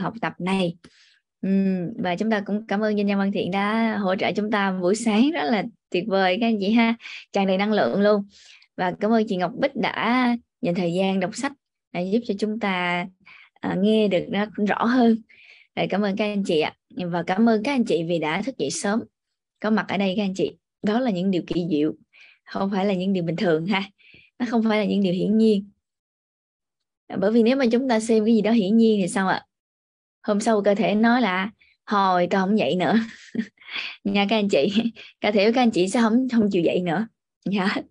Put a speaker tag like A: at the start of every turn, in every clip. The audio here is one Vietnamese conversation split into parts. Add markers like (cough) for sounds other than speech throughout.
A: học tập này uhm, và chúng ta cũng cảm ơn doanh Nhân Văn Thiện đã hỗ trợ chúng ta buổi sáng rất là tuyệt vời các anh chị ha tràn đầy năng lượng luôn và cảm ơn chị Ngọc Bích đã dành thời gian đọc sách để giúp cho chúng ta à, nghe được nó rõ hơn rồi cảm ơn các anh chị ạ và cảm ơn các anh chị vì đã thức dậy sớm có mặt ở đây các anh chị đó là những điều kỳ diệu không phải là những điều bình thường ha nó không phải là những điều hiển nhiên bởi vì nếu mà chúng ta xem cái gì đó hiển nhiên thì sao ạ hôm sau cơ thể nói là hồi tao không dậy nữa (laughs) nha các anh chị cơ thể của các anh chị sẽ không không chịu dậy nữa nha dạ.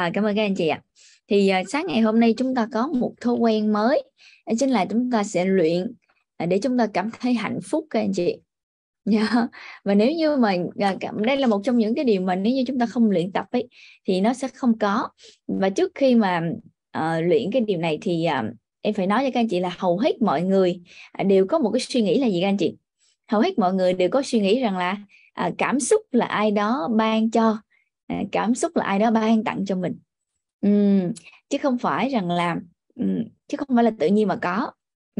A: rồi cảm ơn các anh chị ạ thì à, sáng ngày hôm nay chúng ta có một thói quen mới đó chính là chúng ta sẽ luyện à, để chúng ta cảm thấy hạnh phúc các anh chị yeah. Dạ. và nếu như mà à, đây là một trong những cái điều mà nếu như chúng ta không luyện tập ấy thì nó sẽ không có và trước khi mà uh, luyện cái điều này thì uh, em phải nói cho các anh chị là hầu hết mọi người à, đều có một cái suy nghĩ là gì các anh chị hầu hết mọi người đều có suy nghĩ rằng là à, cảm xúc là ai đó ban cho à, cảm xúc là ai đó ban tặng cho mình uhm, chứ không phải rằng là uhm, chứ không phải là tự nhiên mà có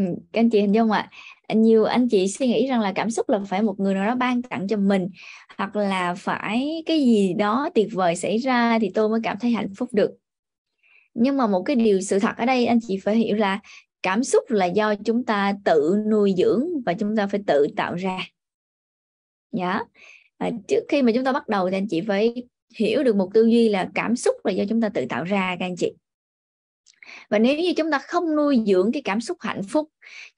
A: uhm, các anh chị hình dung ạ à? nhiều anh chị suy nghĩ rằng là cảm xúc là phải một người nào đó ban tặng cho mình hoặc là phải cái gì đó tuyệt vời xảy ra thì tôi mới cảm thấy hạnh phúc được nhưng mà một cái điều sự thật ở đây anh chị phải hiểu là cảm xúc là do chúng ta tự nuôi dưỡng và chúng ta phải tự tạo ra nhá à, trước khi mà chúng ta bắt đầu thì anh chị phải hiểu được một tư duy là cảm xúc là do chúng ta tự tạo ra các anh chị và nếu như chúng ta không nuôi dưỡng cái cảm xúc hạnh phúc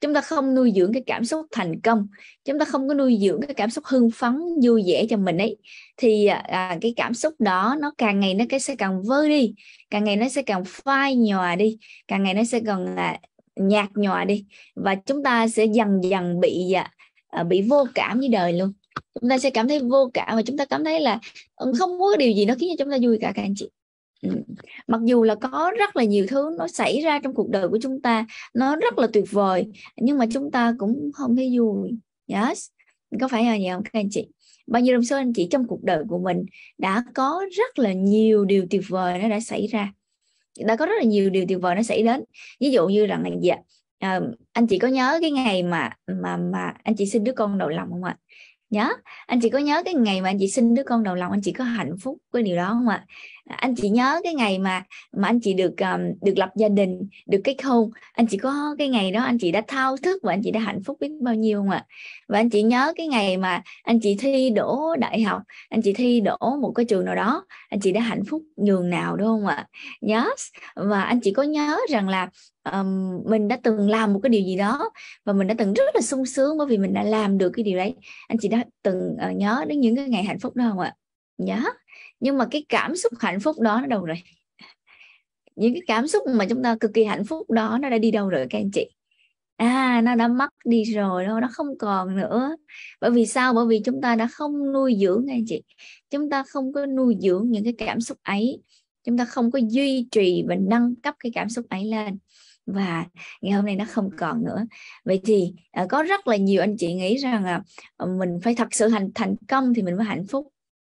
A: chúng ta không nuôi dưỡng cái cảm xúc thành công chúng ta không có nuôi dưỡng cái cảm xúc hưng phấn vui vẻ cho mình ấy thì à, à cái cảm xúc đó nó càng ngày nó cái sẽ càng vơi đi càng ngày nó sẽ càng phai nhòa đi càng ngày nó sẽ càng à, nhạt nhòa đi và chúng ta sẽ dần dần bị à, à bị vô cảm với đời luôn chúng ta sẽ cảm thấy vô cảm và chúng ta cảm thấy là ừ, không có điều gì nó khiến cho chúng ta vui cả các anh chị mặc dù là có rất là nhiều thứ nó xảy ra trong cuộc đời của chúng ta nó rất là tuyệt vời nhưng mà chúng ta cũng không thấy vui yes có phải là vậy không các anh chị bao nhiêu năm số anh chị trong cuộc đời của mình đã có rất là nhiều điều tuyệt vời nó đã xảy ra đã có rất là nhiều điều tuyệt vời nó xảy đến ví dụ như rằng là dạ, à, anh chị có nhớ cái ngày mà mà mà anh chị sinh đứa con đầu lòng không ạ nhớ anh chị có nhớ cái ngày mà anh chị sinh đứa con đầu lòng anh chị có hạnh phúc với điều đó không ạ À, anh chị nhớ cái ngày mà mà anh chị được um, được lập gia đình được kết hôn anh chị có cái ngày đó anh chị đã thao thức và anh chị đã hạnh phúc biết bao nhiêu mà và anh chị nhớ cái ngày mà anh chị thi đỗ đại học anh chị thi đỗ một cái trường nào đó anh chị đã hạnh phúc nhường nào đúng không ạ à? yes và anh chị có nhớ rằng là um, mình đã từng làm một cái điều gì đó và mình đã từng rất là sung sướng bởi vì mình đã làm được cái điều đấy anh chị đã từng uh, nhớ đến những cái ngày hạnh phúc đó không ạ nhớ yeah nhưng mà cái cảm xúc hạnh phúc đó nó đâu rồi những cái cảm xúc mà chúng ta cực kỳ hạnh phúc đó nó đã đi đâu rồi các anh chị à nó đã mất đi rồi đâu nó không còn nữa bởi vì sao bởi vì chúng ta đã không nuôi dưỡng anh chị chúng ta không có nuôi dưỡng những cái cảm xúc ấy chúng ta không có duy trì và nâng cấp cái cảm xúc ấy lên và ngày hôm nay nó không còn nữa vậy thì à, có rất là nhiều anh chị nghĩ rằng là à, mình phải thật sự thành thành công thì mình mới hạnh phúc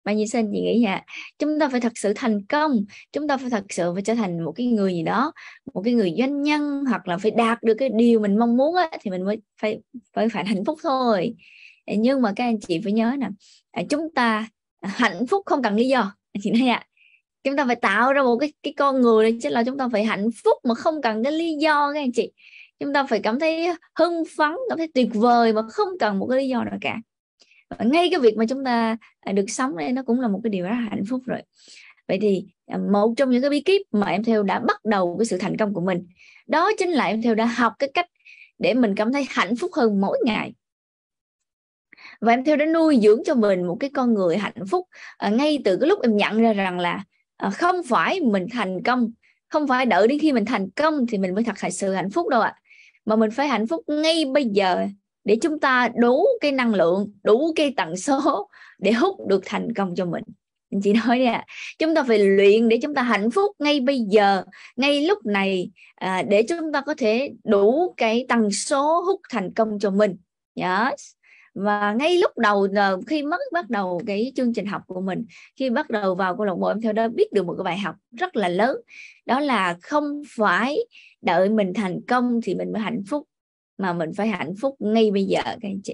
A: mà như sinh chị nghĩ nha chúng ta phải thật sự thành công chúng ta phải thật sự phải trở thành một cái người gì đó một cái người doanh nhân hoặc là phải đạt được cái điều mình mong muốn á, thì mình mới phải phải phải hạnh phúc thôi nhưng mà các anh chị phải nhớ nè à, chúng ta hạnh phúc không cần lý do chị nói ạ chúng ta phải tạo ra một cái cái con người đó chứ là chúng ta phải hạnh phúc mà không cần cái lý do các anh chị chúng ta phải cảm thấy hưng phấn cảm thấy tuyệt vời mà không cần một cái lý do nào cả và ngay cái việc mà chúng ta à, được sống đây nó cũng là một cái điều rất hạnh phúc rồi vậy thì à, một trong những cái bí kíp mà em theo đã bắt đầu cái sự thành công của mình đó chính là em theo đã học cái cách để mình cảm thấy hạnh phúc hơn mỗi ngày và em theo đã nuôi dưỡng cho mình một cái con người hạnh phúc à, ngay từ cái lúc em nhận ra rằng là à, không phải mình thành công không phải đợi đến khi mình thành công thì mình mới thật sự hạnh phúc đâu ạ à. mà mình phải hạnh phúc ngay bây giờ để chúng ta đủ cái năng lượng đủ cái tần số để hút được thành công cho mình anh chị nói nè chúng ta phải luyện để chúng ta hạnh phúc ngay bây giờ ngay lúc này à, để chúng ta có thể đủ cái tần số hút thành công cho mình yes và ngay lúc đầu à, khi mất bắt đầu cái chương trình học của mình khi bắt đầu vào câu lạc bộ em theo đó biết được một cái bài học rất là lớn đó là không phải đợi mình thành công thì mình mới hạnh phúc mà mình phải hạnh phúc ngay bây giờ các anh chị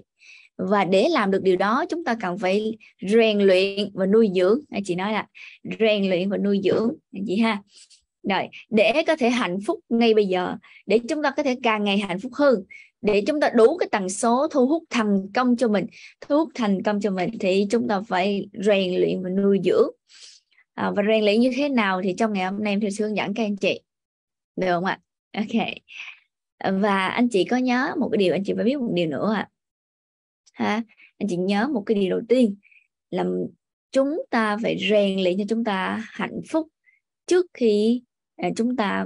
A: và để làm được điều đó chúng ta cần phải rèn luyện và nuôi dưỡng anh chị nói là rèn luyện và nuôi dưỡng anh chị ha rồi để có thể hạnh phúc ngay bây giờ để chúng ta có thể càng ngày hạnh phúc hơn để chúng ta đủ cái tần số thu hút thành công cho mình thu hút thành công cho mình thì chúng ta phải rèn luyện và nuôi dưỡng à, và rèn luyện như thế nào thì trong ngày hôm nay em sẽ hướng dẫn các anh chị được không ạ ok và anh chị có nhớ một cái điều anh chị phải biết một điều nữa ạ à. ha anh chị nhớ một cái điều đầu tiên là chúng ta phải rèn luyện cho chúng ta hạnh phúc trước khi à, chúng ta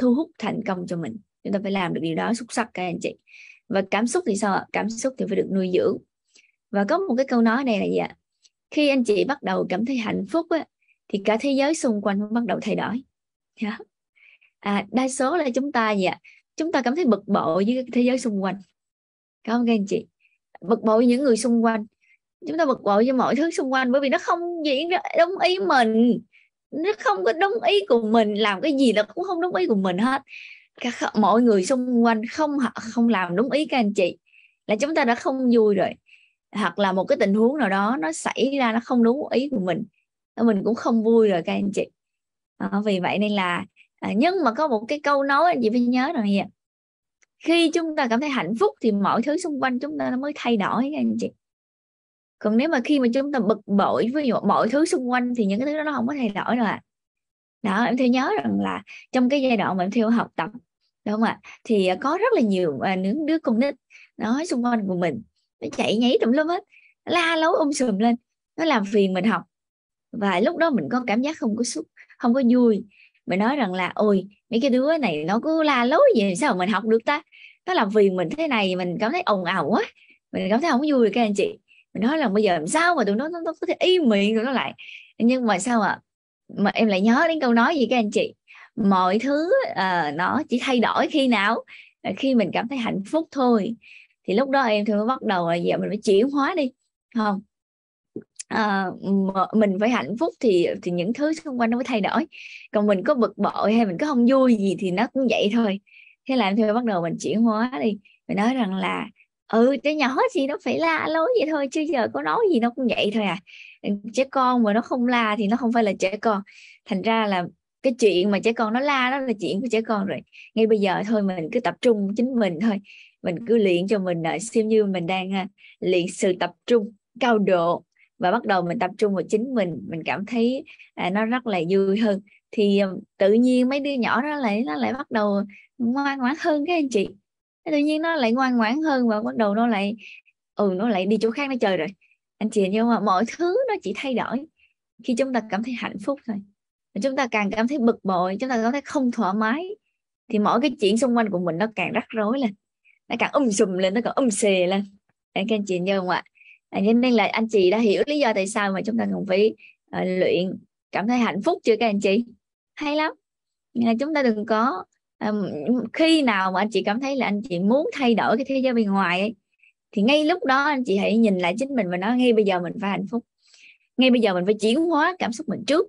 A: thu hút thành công cho mình chúng ta phải làm được điều đó xuất sắc các anh chị và cảm xúc thì sao ạ cảm xúc thì phải được nuôi dưỡng và có một cái câu nói này là gì ạ khi anh chị bắt đầu cảm thấy hạnh phúc á, thì cả thế giới xung quanh bắt đầu thay đổi dạ. à, đa số là chúng ta gì ạ chúng ta cảm thấy bực bội với thế giới xung quanh cảm ơn các anh chị bực bội với những người xung quanh chúng ta bực bội với mọi thứ xung quanh bởi vì nó không gì đúng ý mình nó không có đúng ý của mình làm cái gì là cũng không đúng ý của mình hết các mọi người xung quanh không không làm đúng ý các anh chị là chúng ta đã không vui rồi hoặc là một cái tình huống nào đó nó xảy ra nó không đúng ý của mình mình cũng không vui rồi các anh chị à, vì vậy nên là à, nhưng mà có một cái câu nói anh chị phải nhớ rằng gì khi chúng ta cảm thấy hạnh phúc thì mọi thứ xung quanh chúng ta nó mới thay đổi anh chị còn nếu mà khi mà chúng ta bực bội với mọi thứ xung quanh thì những cái thứ đó nó không có thay đổi rồi à. đó em theo nhớ rằng là trong cái giai đoạn mà em theo học tập đúng không ạ thì à, có rất là nhiều à, những đứa con nít nói xung quanh của mình nó chạy nhảy tùm lum hết la lấu um sùm lên nó làm phiền mình học và lúc đó mình có cảm giác không có xúc không có vui mình nói rằng là ôi mấy cái đứa này nó cứ la lối gì sao mình học được ta nó làm vì mình thế này mình cảm thấy ồn ào quá mình cảm thấy không vui các anh chị mình nói là bây giờ làm sao mà tụi nó nó, nó có thể y miệng tụi nó lại nhưng mà sao ạ à? mà em lại nhớ đến câu nói gì các anh chị mọi thứ uh, nó chỉ thay đổi khi nào ờ, khi mình cảm thấy hạnh phúc thôi thì lúc đó em thì mới bắt đầu là giờ mình phải chuyển hóa đi không uh, mình phải hạnh phúc thì thì những thứ xung quanh nó mới thay đổi còn mình có bực bội hay mình có không vui gì thì nó cũng vậy thôi thế là em bắt đầu mình chuyển hóa đi mình nói rằng là ừ trẻ nhỏ gì nó phải la lối vậy thôi chứ giờ có nói gì nó cũng vậy thôi à trẻ con mà nó không la thì nó không phải là trẻ con thành ra là cái chuyện mà trẻ con nó la đó là chuyện của trẻ con rồi ngay bây giờ thôi mình cứ tập trung chính mình thôi mình cứ luyện cho mình xem như mình đang à, luyện sự tập trung cao độ và bắt đầu mình tập trung vào chính mình mình cảm thấy à, nó rất là vui hơn thì ờ, tự nhiên mấy đứa nhỏ đó lại nó lại bắt đầu ngoan ngoãn hơn các anh chị tự nhiên nó lại ngoan ngoãn hơn và bắt đầu nó lại ừ nó lại đi chỗ khác nó chơi rồi anh chị nhưng mà mọi thứ nó chỉ thay đổi khi chúng ta cảm thấy hạnh phúc thôi chúng ta càng cảm thấy bực bội chúng ta cảm thấy không thoải mái thì mỗi cái chuyện xung quanh của mình nó càng rắc rối lên nó càng um sùm lên nó càng um xề lên anh chị nhớ không ạ à, nên là anh chị đã hiểu lý do tại sao mà chúng ta cần phải uh, luyện cảm thấy hạnh phúc chưa các anh chị hay lắm à, chúng ta đừng có um, khi nào mà anh chị cảm thấy là anh chị muốn thay đổi cái thế giới bên ngoài ấy, thì ngay lúc đó anh chị hãy nhìn lại chính mình và nói ngay bây giờ mình phải hạnh phúc ngay bây giờ
B: mình phải chuyển hóa cảm xúc mình trước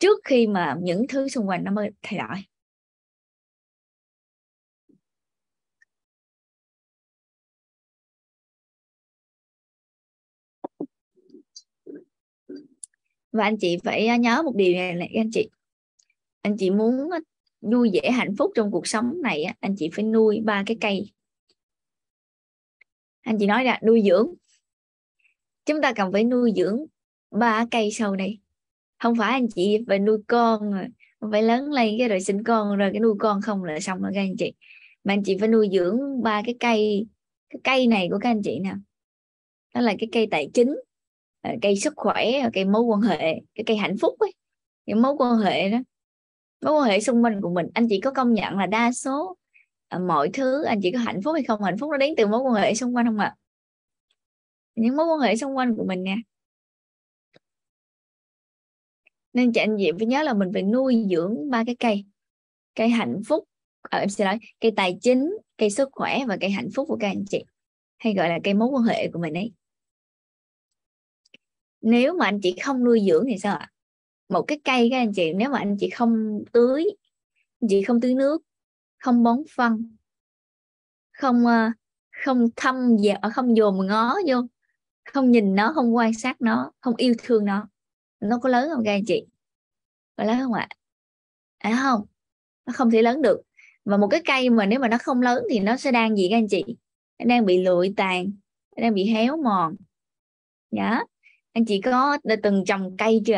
B: trước khi mà những thứ xung quanh nó mới thay đổi và anh chị phải à, nhớ một điều này này anh chị anh chị muốn
A: vui à, vẻ hạnh phúc trong cuộc sống này anh chị phải nuôi ba cái cây anh chị nói là nuôi dưỡng chúng ta cần phải nuôi dưỡng ba cây sau đây không phải anh chị phải nuôi con rồi phải lớn lên cái rồi sinh con rồi cái nuôi con không là xong rồi các anh chị mà anh chị phải nuôi dưỡng ba cái cây cái cây này của các anh chị nè đó là cái cây tài chính Ờ, cây sức khỏe cây mối quan hệ cái cây hạnh phúc ấy những mối quan hệ đó mối quan hệ xung quanh của mình anh chị có công nhận là đa số ờ, mọi thứ anh chị có hạnh phúc hay không hạnh phúc nó đến từ mối quan
B: hệ xung quanh không ạ à? những mối quan hệ xung quanh của mình nè nên chị anh chị phải nhớ là mình phải nuôi dưỡng ba cái cây
A: cây hạnh phúc à, em sẽ nói cây tài chính cây sức khỏe và cây hạnh phúc của các anh chị hay gọi là cây mối quan hệ của mình ấy nếu mà anh chị không nuôi dưỡng thì sao ạ một cái cây các anh chị nếu mà anh chị không tưới anh chị không tưới nước không bón phân không ờ, không thăm dò, à, không dồn ngó vô không nhìn nó không quan sát nó không yêu thương nó nó có lớn không các anh chị có lớn không ạ à không nó không thể lớn được và một cái cây mà nếu mà nó không lớn thì nó sẽ đang gì các anh chị nó đang bị lụi tàn nó đang bị héo mòn nhá yeah anh chị có từng trồng cây chưa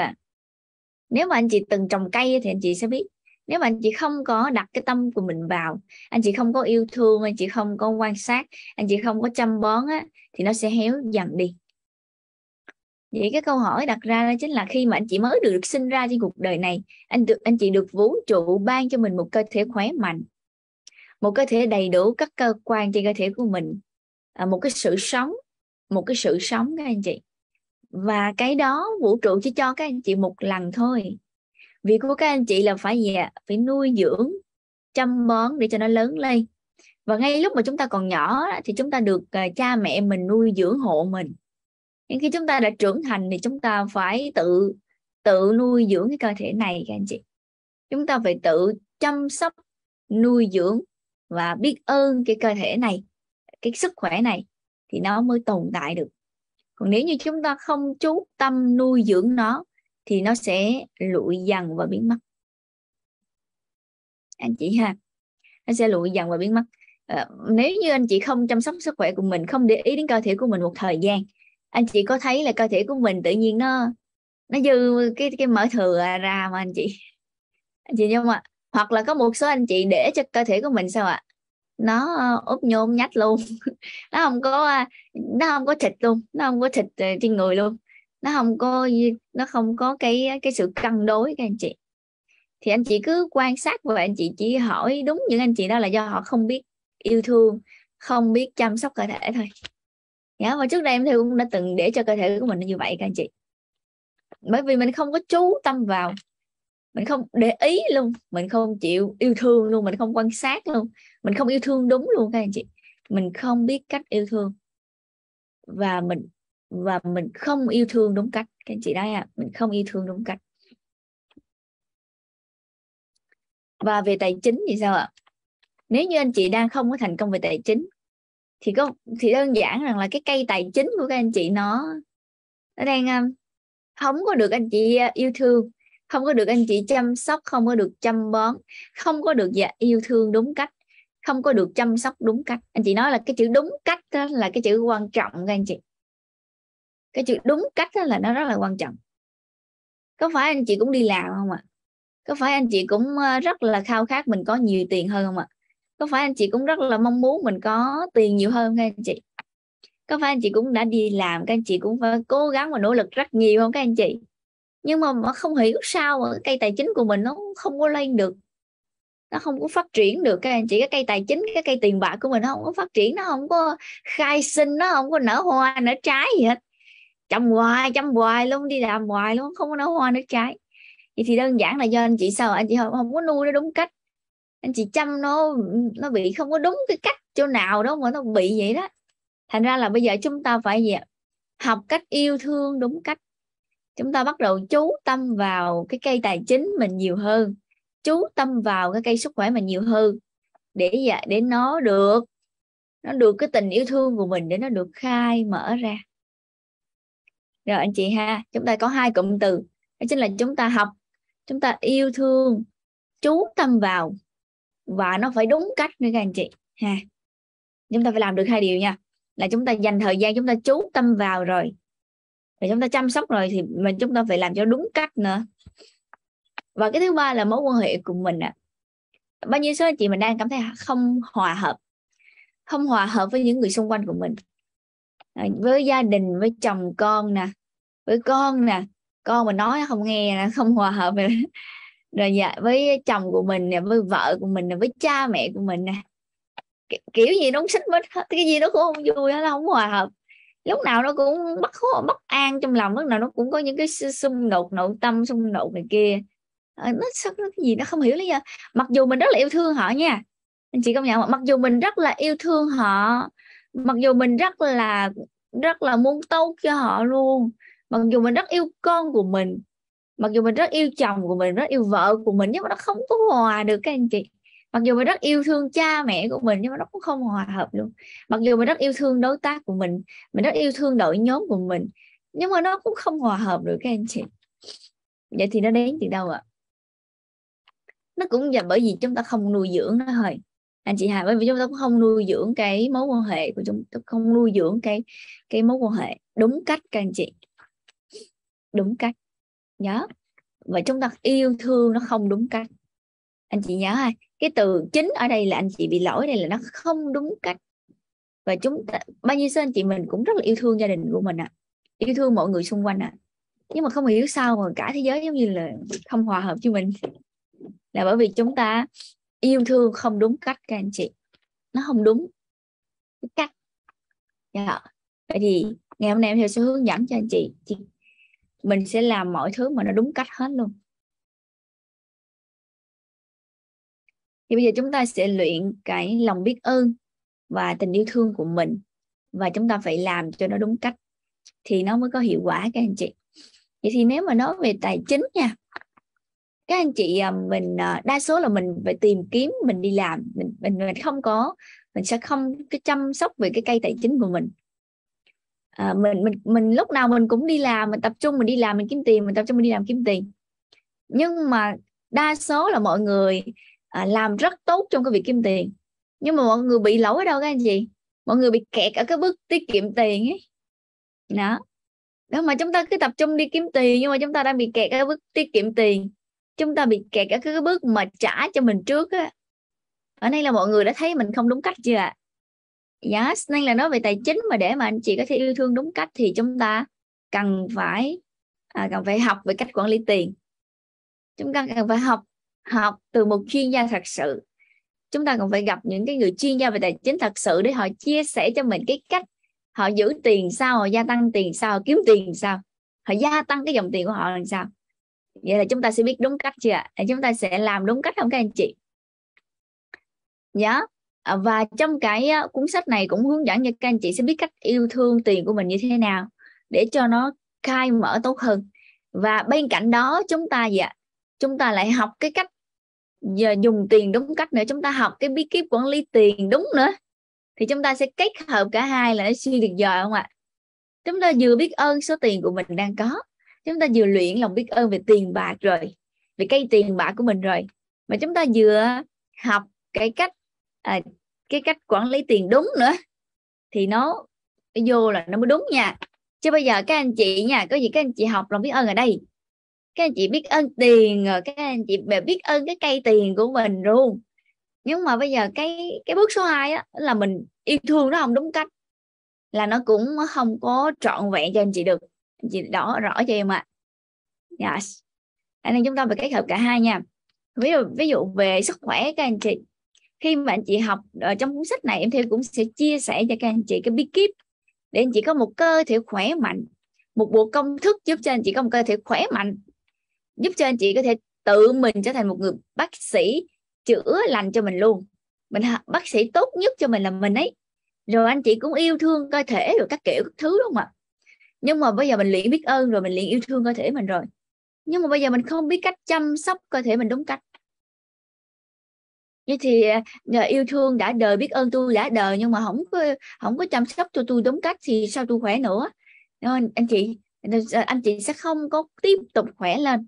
A: nếu mà anh chị từng trồng cây thì anh chị sẽ biết nếu mà anh chị không có đặt cái tâm của mình vào anh chị không có yêu thương anh chị không có quan sát anh chị không có chăm bón á, thì nó sẽ héo dần đi vậy cái câu hỏi đặt ra đó chính là khi mà anh chị mới được sinh ra trên cuộc đời này anh được anh chị được vũ trụ ban cho mình một cơ thể khỏe mạnh một cơ thể đầy đủ các cơ quan trên cơ thể của mình à, một cái sự sống một cái sự sống các anh chị và cái đó vũ trụ chỉ cho các anh chị một lần thôi việc của các anh chị là phải dạ, phải nuôi dưỡng chăm bón để cho nó lớn lên và ngay lúc mà chúng ta còn nhỏ thì chúng ta được ờ, cha mẹ mình nuôi dưỡng hộ mình nhưng khi chúng ta đã trưởng thành thì chúng ta phải tự tự nuôi dưỡng cái cơ thể này các anh chị chúng ta phải tự chăm sóc nuôi dưỡng và biết ơn cái cơ thể này cái sức khỏe này thì nó mới tồn tại được còn nếu như chúng ta không chú tâm nuôi dưỡng nó thì nó sẽ lụi dần và biến mất anh chị ha nó sẽ lụi dần và biến mất à, ờ, nếu như anh chị không chăm sóc sức khỏe của mình không để ý đến cơ thể của mình một thời gian anh chị có thấy là cơ thể của mình tự nhiên nó nó dư cái cái mỡ thừa ra mà anh chị anh chị không ạ hoặc là có một số anh chị để cho cơ thể của mình sao ạ à? nó ờ, úp nhôm nhách luôn (laughs) nó không có ờ, nó không có thịt luôn nó không có thịt ờ, trên người luôn nó không có nó không có cái cái sự cân đối các anh chị thì anh chị cứ quan sát và anh chị chỉ hỏi đúng những anh chị đó là do họ không biết yêu thương không biết chăm sóc cơ thể thôi dạ và trước đây em thì cũng đã từng để cho cơ thể của mình như vậy các anh chị bởi vì mình không có chú tâm vào mình không để ý luôn mình không chịu yêu thương luôn mình không quan sát luôn mình không yêu thương đúng luôn các anh chị mình không biết cách yêu
B: thương và mình và mình không yêu thương đúng cách các anh chị đấy ạ à, mình không yêu thương đúng cách và về
A: tài chính thì sao ạ nếu như anh chị đang không có thành công về tài chính thì có thì đơn giản rằng là cái cây tài chính của các anh chị nó nó đang à, không có được anh chị à, yêu thương không có được anh chị chăm sóc không có được chăm bón không có được dạ yêu thương đúng cách không có được chăm sóc đúng cách anh chị nói là cái chữ đúng cách đó là cái chữ quan trọng các anh chị cái chữ đúng cách đó là nó rất là quan trọng có phải anh chị cũng đi làm không ạ à? có phải anh chị cũng ờ, rất là khao khát mình có nhiều tiền hơn không ạ à? có phải anh chị cũng rất là mong muốn mình có tiền nhiều hơn không anh chị có phải anh chị cũng đã đi làm các anh chị cũng phải cố gắng và nỗ lực rất nhiều không các anh chị nhưng mà mà không hiểu sao mà cây tài chính của mình nó không có lên được nó không có phát triển được các anh chị cái cây tài chính cái cây tiền bạc của mình nó không có phát triển nó không có khai sinh nó không có nở hoa nở trái gì hết chăm hoài chăm hoài luôn đi làm hoài luôn không có nở hoa nở trái thì thì đơn giản là do anh chị sao anh chị không, không có nuôi nó đúng cách anh chị chăm nó nó bị không có đúng cái cách chỗ nào đó mà nó bị vậy đó thành ra là bây giờ chúng ta phải gì học cách yêu thương đúng cách chúng ta bắt đầu chú tâm vào cái cây tài chính mình nhiều hơn chú tâm vào cái cây sức khỏe mình nhiều hơn để để nó được nó được cái tình yêu thương của mình để nó được khai mở ra rồi anh chị ha chúng ta có hai cụm từ đó chính là chúng ta học chúng ta yêu thương chú tâm vào và nó phải đúng cách nữa các anh chị ha chúng ta phải làm được hai điều nha là chúng ta dành thời gian chúng ta chú tâm vào rồi và chúng ta chăm sóc rồi thì mình chúng ta phải làm cho đúng cách nữa và cái thứ ba là mối quan hệ của mình ạ à. bao nhiêu số anh chị mình đang cảm thấy không hòa hợp không hòa hợp với những người xung quanh của mình à, với gia đình với chồng con nè với con nè con mà nói không nghe nè không hòa hợp rồi, (laughs) rồi dạ, với chồng của mình nè với vợ của mình nè với cha mẹ của mình nè kiểu gì nó xích mất cái gì nó cũng không vui nó không hòa hợp lúc nào nó cũng bất khó bất an trong lòng lúc nào nó cũng có những cái xung đột nội tâm xung đột này kia
B: ờ, nó sao nó
A: cái gì nó không hiểu lý do mặc dù mình rất là yêu thương họ nha anh chị công nhận mặc dù mình rất là yêu thương họ mặc dù mình rất là rất là muốn tốt cho họ luôn mặc dù mình rất yêu con của mình mặc dù mình rất yêu chồng của mình rất yêu vợ của mình nhưng mà nó không có hòa được các anh chị mặc dù mình rất yêu thương cha mẹ của mình nhưng mà nó cũng không hòa hợp luôn mặc dù mình rất yêu thương đối tác của mình mình rất yêu thương đội nhóm của mình nhưng mà nó cũng không hòa hợp được các anh chị vậy thì nó đến từ đâu ạ nó cũng là bởi vì chúng ta không nuôi dưỡng nó thôi anh chị hà bởi vì chúng ta cũng không nuôi dưỡng cái mối quan hệ của chúng ta không nuôi dưỡng cái cái mối quan hệ đúng cách các anh chị đúng cách nhớ và chúng ta yêu thương nó không đúng cách anh chị nhớ ai cái từ chính ở đây là anh chị bị lỗi này là nó không đúng cách và chúng ta, bao nhiêu số anh chị mình cũng rất là yêu thương gia đình của mình ạ à, yêu thương mọi người xung quanh ạ à. nhưng mà không hiểu sao mà cả thế giới giống như là không hòa hợp với mình là bởi vì chúng ta yêu thương không đúng cách các anh chị nó không đúng
B: cách yeah. Dạ. vậy thì ngày hôm nay em sẽ hướng dẫn cho anh chị mình sẽ làm mọi thứ mà nó đúng cách hết luôn thì bây giờ chúng ta sẽ luyện cái lòng biết ơn và tình yêu thương của mình
A: và chúng ta phải làm cho nó đúng cách thì nó mới có hiệu quả các anh chị vậy thì nếu mà nói về tài chính nha các anh chị à, mình à, đa số là mình phải tìm kiếm mình đi làm mình mình, mình không có mình sẽ không cái chăm sóc về cái cây tài chính của mình à, mình mình mình lúc nào mình cũng đi làm mình tập trung mình đi làm mình kiếm tiền mình tập trung mình đi làm kiếm tiền nhưng mà đa số là mọi người à, làm rất tốt trong cái việc kiếm tiền nhưng mà mọi người bị lỗi ở đâu các anh chị mọi người bị kẹt ở cái bước tiết kiệm tiền ấy đó đó mà chúng ta cứ tập trung đi kiếm tiền nhưng mà chúng ta đang bị kẹt ở bước tiết kiệm tiền chúng ta bị kẹt ở cái bước mà trả cho mình trước á ở đây là mọi người đã thấy mình không đúng cách chưa ạ à? yes nên là nói về tài chính mà để mà anh chị có thể yêu thương đúng cách thì chúng ta cần phải à, cần phải học về cách quản lý tiền chúng ta cần phải học học từ một chuyên gia thật sự chúng ta còn phải gặp những cái người chuyên gia về tài chính thật sự để họ chia sẻ cho mình cái cách họ giữ tiền sao họ gia tăng tiền sao họ kiếm tiền sao họ gia tăng cái dòng tiền của họ làm sao vậy là chúng ta sẽ biết đúng cách chưa ạ chúng ta sẽ làm đúng cách không các anh chị nhớ dạ. yeah à, và trong cái cuốn sách này cũng hướng dẫn cho các anh chị sẽ biết cách yêu thương tiền của mình như thế nào để cho nó khai mở tốt hơn và bên cạnh đó chúng ta gì ạ dạ, chúng ta lại học cái cách giờ dùng tiền đúng cách nữa chúng ta học cái bí kíp quản lý tiền đúng nữa thì chúng ta sẽ kết hợp cả hai là nó suy được giỏi không ạ chúng ta vừa biết ơn số tiền của mình đang có chúng ta vừa luyện lòng biết ơn về tiền bạc rồi về cây tiền bạc của mình rồi mà chúng ta vừa học cái cách à, cái cách quản lý tiền đúng nữa thì nó vô là nó mới đúng nha chứ bây giờ các anh chị nha có gì các anh chị học lòng biết ơn ở đây các anh chị biết ơn tiền rồi các anh chị biết ơn cái cây tiền của mình luôn nhưng mà bây giờ cái cái bước số 2 á là mình yêu thương nó không đúng cách là nó cũng không có trọn vẹn cho anh chị được anh chị đỏ rõ cho em ạ à. yes anh em chúng ta phải kết hợp cả hai nha ví dụ ví dụ về sức khỏe các anh chị khi mà anh chị học ở trong cuốn sách này em theo cũng sẽ chia sẻ cho các anh chị cái bí kíp để anh chị có một cơ thể khỏe mạnh một bộ công thức giúp cho anh chị có một cơ thể khỏe mạnh giúp cho anh chị có thể tự mình trở thành một người bác sĩ chữa lành cho mình luôn mình bác sĩ tốt nhất cho mình là mình ấy rồi anh chị cũng yêu thương cơ thể rồi các kiểu các thứ đúng không ạ nhưng mà bây giờ mình luyện biết ơn rồi mình luyện yêu thương cơ thể mình rồi nhưng mà bây giờ mình không biết cách chăm sóc cơ thể mình đúng cách vậy thì à, yêu thương đã đời biết ơn tôi đã đời nhưng mà không có không có chăm sóc cho tôi đúng cách thì sao tôi khỏe nữa đúng anh chị à, anh chị sẽ không có tiếp tục khỏe lên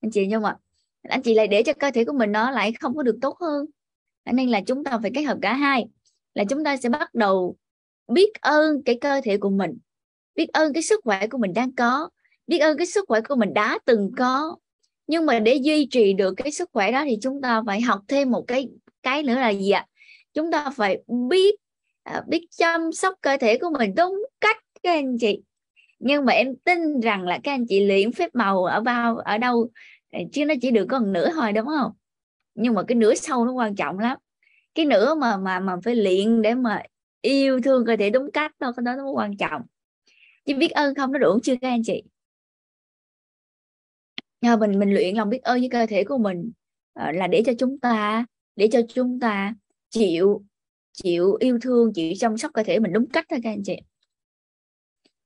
A: anh chị không ạ anh chị lại để cho cơ thể của mình nó lại không có được tốt hơn nên là chúng ta phải kết hợp cả hai là chúng ta sẽ bắt đầu biết ơn cái cơ thể của mình biết ơn cái sức khỏe của mình đang có biết ơn cái sức khỏe của mình đã từng có nhưng mà để duy trì được cái sức khỏe đó thì chúng ta phải học thêm một cái cái nữa là gì ạ chúng ta phải biết à, biết chăm sóc cơ thể của mình đúng cách các anh chị nhưng mà em tin rằng là các anh chị luyện phép màu ở bao ở đâu à, chứ nó chỉ được có một nửa thôi đúng không nhưng mà cái nửa sau nó quan trọng lắm cái nửa mà mà mà phải luyện để mà yêu thương cơ thể đúng cách thôi cái đó nó quan trọng chứ biết ơn không nó đủ chưa các anh chị nhờ mình mình luyện lòng biết ơn với cơ thể của mình à, là để cho chúng ta để cho chúng ta chịu chịu yêu thương chịu chăm sóc cơ thể mình đúng cách thôi các anh chị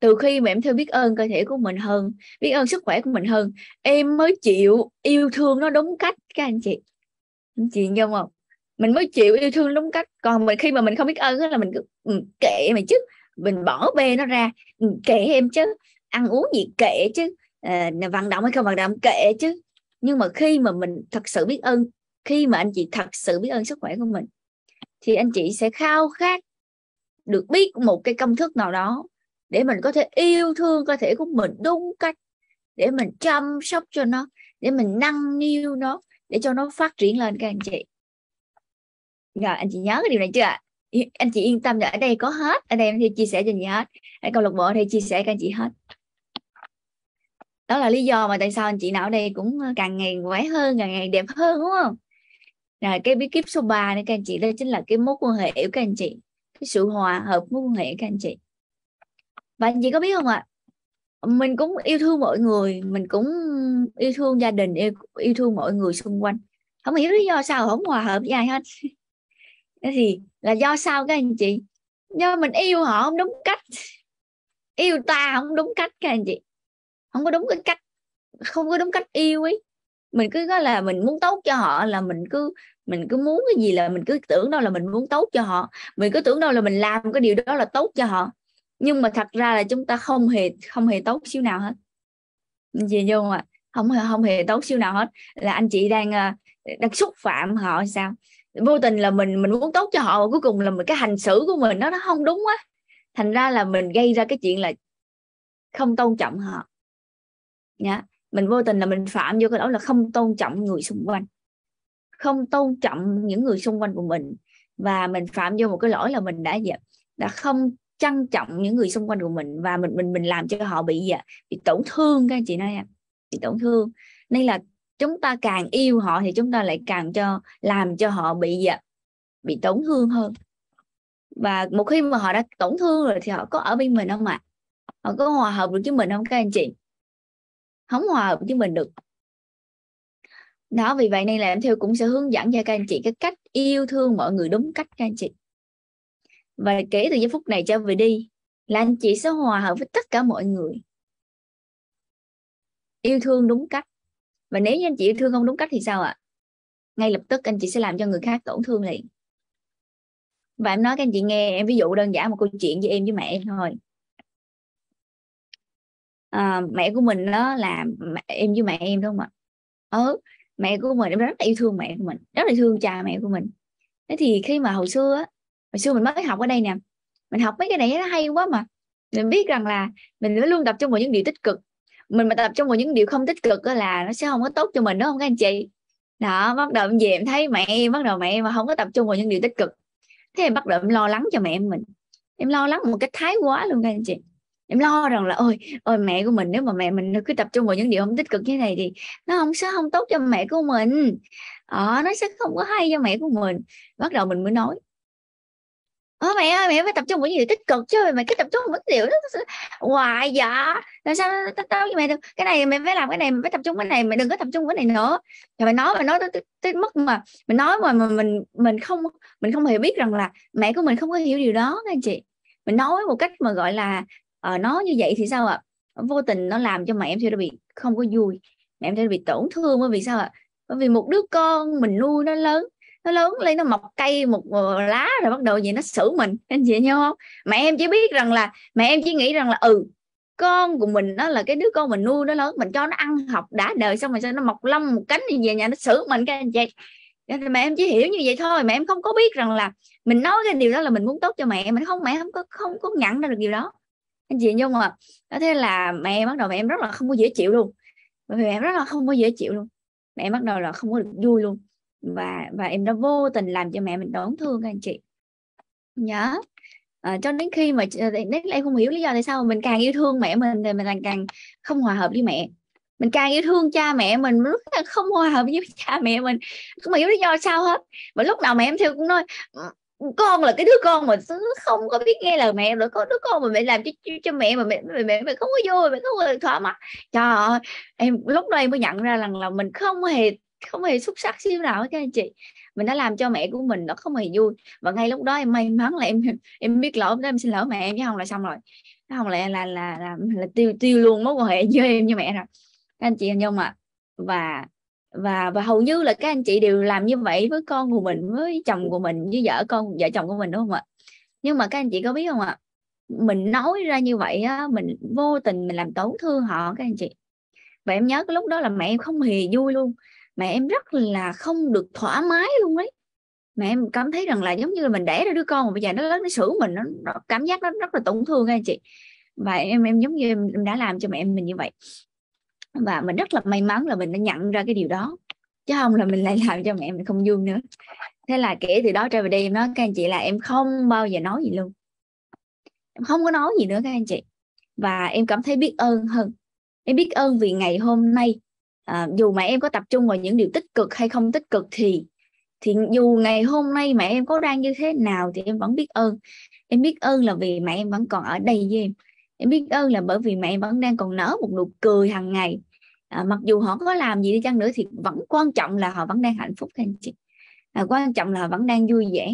A: từ khi mà em theo biết ơn cơ thể của mình hơn biết ơn sức khỏe của mình hơn em mới chịu yêu thương nó đúng cách các anh chị anh chị không không mình mới chịu yêu thương đúng cách còn mình khi mà mình không biết ơn là mình cứ ừ, kệ mày chứ mình bỏ bê nó ra ừ, kệ em chứ ăn uống gì kệ chứ à, vận động hay không vận động kệ chứ nhưng mà khi mà mình thật sự biết ơn khi mà anh chị thật sự biết ơn sức khỏe của mình thì anh chị sẽ khao khát được biết một cái công thức nào đó để mình có thể yêu thương cơ thể của mình đúng cách để mình chăm sóc cho nó để mình nâng niu nó để cho nó phát triển lên các anh chị rồi dạ, anh chị nhớ cái điều này chưa ạ anh chị yên tâm là ở đây có hết ở đây em thì chia sẻ cho anh chị hết ở câu lạc bộ thì chia sẻ các anh chị hết đó là lý do mà tại sao anh chị nào ở đây cũng ờ, càng ngày khỏe hơn càng ngày đẹp hơn đúng không rồi cái bí kíp số 3 nữa các anh chị đó chính là cái mối quan hệ của các anh chị cái sự hòa hợp mối quan hệ của các anh chị và anh chị có biết không ạ mình cũng yêu thương mọi người mình cũng yêu thương gia đình yêu, yêu thương mọi người xung quanh không hiểu lý do sao không hòa hợp với ai hết (laughs) thì là do sao các anh chị do mình yêu họ không đúng cách yêu ta không đúng cách các anh chị không có đúng cái cách không có đúng cách yêu ấy mình cứ nói là mình muốn tốt cho họ là mình cứ mình cứ muốn cái gì là mình cứ tưởng đâu là mình muốn tốt cho họ mình cứ tưởng đâu là mình làm cái điều đó là tốt cho họ nhưng mà thật ra là chúng ta không hề không hề tốt xíu nào hết gì nhung ạ à? không không hề tốt xíu nào hết là anh chị đang ờ, đang xúc phạm họ sao vô tình là mình mình muốn tốt cho họ và cuối cùng là mình cái hành xử của mình nó nó không đúng á thành ra là mình gây ra cái chuyện là không tôn trọng họ nhá mình vô tình là mình phạm vô cái đó là không tôn trọng người xung quanh không tôn trọng những người xung quanh của mình và mình phạm vô một cái lỗi là mình đã đã không trân trọng những người xung quanh của mình và mình mình mình làm cho họ bị gì bị tổn thương các anh chị nói bị tổn thương nên là chúng ta càng yêu họ thì chúng ta lại càng cho làm cho họ bị gì bị tổn thương hơn và một khi mà họ đã tổn thương rồi thì họ có ở bên mình không ạ à? họ có hòa hợp được với mình không các anh chị không hòa hợp với mình được đó vì vậy nên là em theo cũng sẽ hướng dẫn cho các anh chị cái cách yêu thương mọi người đúng cách các anh chị và kể từ giây phút này trở về đi là anh chị sẽ hòa hợp với tất cả mọi người yêu thương đúng cách và nếu như anh chị yêu thương không đúng cách thì sao ạ ngay lập tức anh chị sẽ làm cho người khác tổn thương liền và em nói các anh chị nghe em ví dụ đơn giản một câu chuyện với em với mẹ em thôi à, mẹ của mình đó là em với mẹ em đúng không ạ ờ mẹ của mình em rất là yêu thương mẹ của mình rất là thương cha mẹ của mình thế thì khi mà hồi xưa á hồi xưa mình mới học ở đây nè mình học mấy cái này nó hay quá mà mình biết rằng là mình phải luôn tập trung vào những điều tích cực mình mà tập trung vào những điều không tích cực là nó sẽ không có tốt cho mình đúng không các anh chị đó bắt đầu em về em thấy mẹ em bắt đầu mẹ em mà không có tập trung vào những điều tích cực thế em bắt đầu em lo lắng cho mẹ em mình em lo lắng một cách thái quá luôn các anh chị em lo rằng là ôi ôi mẹ của mình nếu mà mẹ mình cứ tập trung vào những điều không tích cực như này thì nó không sẽ không tốt cho mẹ của mình ờ, nó sẽ không có hay cho mẹ của mình bắt đầu mình mới nói Ơ mẹ ơi mẹ phải tập trung vào những điều tích cực chứ mày cứ tập trung vào những điều hoài dạ làm sao tao với mày được cái này mày phải làm cái này mày phải tập trung cái này mày đừng có tập trung cái này nữa rồi mày nói mày nói tới, tới mức mà mình nói mà, mà mình mình không mình không hề biết rằng là mẹ của mình không có hiểu điều đó nghe chị mình nói một cách mà gọi là uh, ờ, nó như vậy thì sao ạ vô tình nó làm cho mẹ em sẽ bị không có vui mẹ em sẽ bị tổn thương bởi vì sao ạ bởi vì một đứa con mình nuôi nó lớn nó lớn ờ. lên nó mọc cây một ờ, lá rồi bắt đầu gì nó xử mình anh chị nhớ không mẹ em chỉ biết rằng là mẹ em chỉ nghĩ rằng là ừ con của mình nó là cái đứa con mình nuôi nó lớn mình cho nó ăn học đã đời xong rồi sao nó mọc lông một cánh về nhà nó xử mình cái anh chị mẹ em chỉ hiểu như vậy thôi mẹ em không có biết rằng là mình nói cái điều đó là mình muốn tốt cho mẹ mình không mẹ không có không có nhận ra được điều đó anh chị nhung à thế là mẹ em bắt đầu mẹ em rất là không có dễ chịu luôn mẹ em rất là không có dễ chịu luôn mẹ em bắt đầu là không có được vui luôn và và em đã vô tình làm cho mẹ mình tổn thương các anh chị nhớ à, cho đến khi mà ờ, đến em không hiểu lý do tại sao mình càng yêu thương mẹ mình thì mình càng càng không hòa hợp với mẹ mình càng yêu thương cha mẹ mình lúc càng không hòa hợp với cha mẹ mình không hiểu lý do sao hết mà lúc nào mẹ em theo cũng nói ừ, con là cái đứa con mà không có biết nghe lời mẹ rồi có đứa con mà mẹ làm cho cho mẹ mà mẹ mẹ mẹ, mẹ không có vui mẹ không có thỏa mãn trời ơi em lúc đó em mới nhận ra rằng là mình không hề không hề xuất sắc xíu nào các anh chị mình đã làm cho mẹ của mình nó không hề vui và ngay lúc đó em may mắn là em (laughs) em biết lỗi đó em xin lỗi mẹ em chứ không là xong rồi không là là là là, là tiêu tiêu luôn mối quan hệ (laughs) với em như mẹ rồi các anh chị hình dung mà và và và hầu như là các anh chị đều làm như vậy với con của mình với chồng của mình với vợ con vợ chồng của mình đúng không ạ nhưng mà các anh chị có biết không ạ mình nói ra như vậy á, mình vô tình mình làm tổn thương họ các anh chị và em nhớ cái lúc đó là mẹ em không hề vui luôn mà em rất là không được thoải mái luôn ấy mà em cảm thấy rằng là giống như là mình đẻ ra đứa con mà bây giờ nó lớn nó xử mình nó, nó cảm giác nó rất là tổn thương anh chị và em em giống như em đã làm cho mẹ em mình như vậy và mình rất là may mắn là mình đã nhận ra cái điều đó chứ không là mình lại làm cho mẹ mình không vui nữa thế là kể từ đó trở về đây em nói các anh chị là em không bao giờ nói gì luôn em không có nói gì nữa các anh chị và em cảm thấy biết ơn hơn em biết ơn vì ngày hôm nay à, dù mà em có tập trung vào những điều tích cực hay không tích cực thì thì dù ngày hôm nay mẹ em có đang như thế nào thì em vẫn biết ơn em biết ơn là vì mẹ em vẫn còn ở đây với em em biết ơn là bởi vì mẹ em vẫn đang còn nở một nụ cười hàng ngày à, mặc dù họ có làm gì đi chăng nữa thì vẫn quan trọng là họ vẫn đang hạnh phúc anh chị à, quan trọng là họ vẫn đang vui vẻ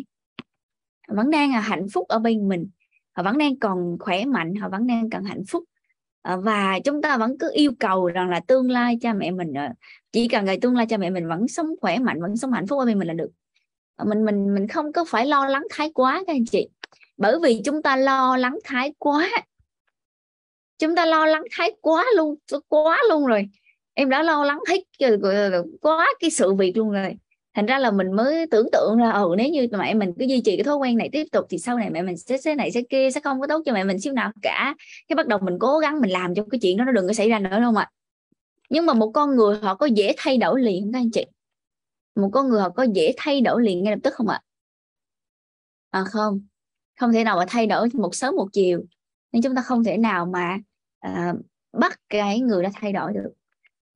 A: vẫn đang à, hạnh phúc ở bên mình họ vẫn đang còn khỏe mạnh họ vẫn đang cần hạnh phúc Ờ, và chúng ta vẫn cứ yêu cầu rằng là tương lai cha mẹ mình ờ, chỉ cần ngày tương lai cha mẹ mình vẫn sống khỏe mạnh vẫn sống hạnh phúc bên mình là được ờ, mình mình mình không có phải lo lắng thái quá các anh chị bởi vì chúng ta lo lắng thái quá chúng ta lo lắng thái quá luôn quá luôn rồi em đã lo lắng hết quá cái sự việc luôn rồi thành ra là mình mới tưởng tượng là ừ nếu như mẹ mình cứ duy trì cái thói quen này tiếp tục thì sau này mẹ mình sẽ thế này sẽ kia sẽ không có tốt cho mẹ mình xíu nào cả cái bắt đầu mình cố gắng mình làm cho cái chuyện đó nó đừng có xảy ra nữa đâu ạ nhưng mà một con người họ có dễ thay đổi liền không các anh chị một con người họ có dễ thay đổi liền ngay lập tức không ạ à? không không thể nào mà thay đổi một sớm một chiều nên chúng ta không thể nào mà à, bắt cái người đã thay đổi được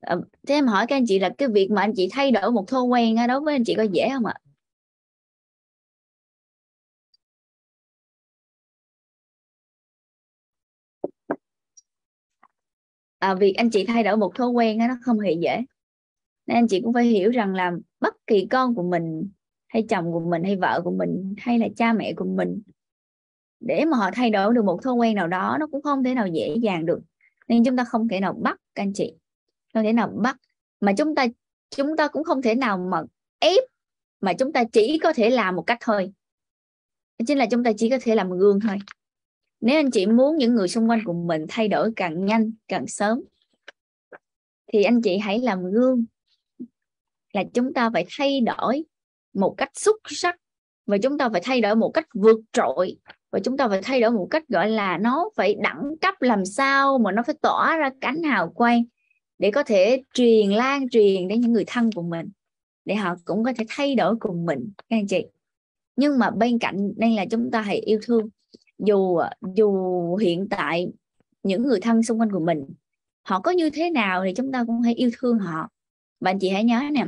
B: Ờ, thế em hỏi các anh chị là cái việc mà anh chị thay đổi một thói quen đối với anh chị có dễ không ạ à, việc anh chị thay đổi một thói quen đó, nó
A: không hề dễ nên anh chị cũng phải hiểu rằng là bất kỳ con của mình hay chồng của mình hay vợ của mình hay là cha mẹ của mình để mà họ thay đổi được một thói quen nào đó nó cũng không thể nào dễ dàng được nên chúng ta không thể nào bắt các anh chị không thể nào bắt mà chúng ta chúng ta cũng không thể nào mà ép mà chúng ta chỉ có thể làm một cách thôi chính là chúng ta chỉ có thể làm gương thôi nếu anh chị muốn những người xung quanh của mình thay đổi càng nhanh càng sớm thì anh chị hãy làm gương là chúng ta phải thay đổi một cách xuất sắc và chúng ta phải thay đổi một cách vượt trội và chúng ta phải thay đổi một cách gọi là nó phải đẳng cấp làm sao mà nó phải tỏa ra cánh hào quang để có thể truyền lan truyền đến những người thân của mình để họ cũng có thể thay đổi cùng mình các anh chị nhưng mà bên cạnh đây là chúng ta hãy yêu thương dù dù hiện tại những người thân xung quanh của mình họ có như thế nào thì chúng ta cũng hãy yêu
B: thương họ bạn chị hãy nhớ nè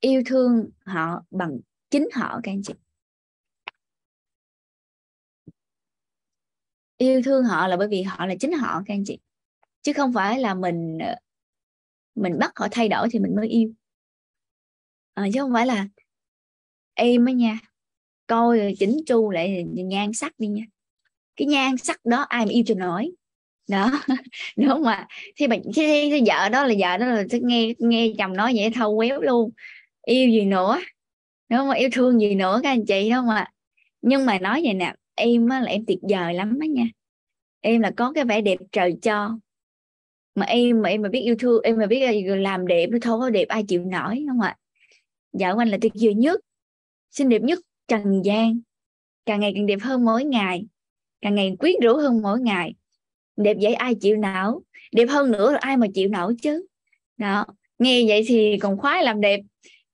B: yêu thương họ bằng chính họ các anh chị yêu thương họ là bởi vì họ là chính họ các anh chị chứ không phải là mình ờ,
A: mình bắt họ thay đổi thì mình mới yêu à, chứ không phải là em á nha coi chỉnh chu lại nhan sắc đi nha cái nhan sắc đó ai mà yêu cho nổi đó đúng không ạ thì bạn thì, vợ đó là vợ đó là nghe nghe chồng nói vậy thâu quéo luôn yêu gì nữa đúng không yêu thương gì nữa các anh chị đúng không ạ nhưng mà nói vậy nè em á, là em tuyệt vời lắm đó nha em là có cái vẻ đẹp trời cho mà em mà em mà biết yêu thương em mà biết à, làm đẹp thôi có đẹp ai chịu nổi không ạ dạ của anh là tuyệt vời nhất xinh đẹp nhất trần gian càng ngày càng đẹp hơn mỗi ngày càng ngày quyến rũ hơn mỗi ngày đẹp vậy ai chịu nổi đẹp hơn nữa là ai mà chịu nổi chứ đó nghe vậy thì còn khoái làm đẹp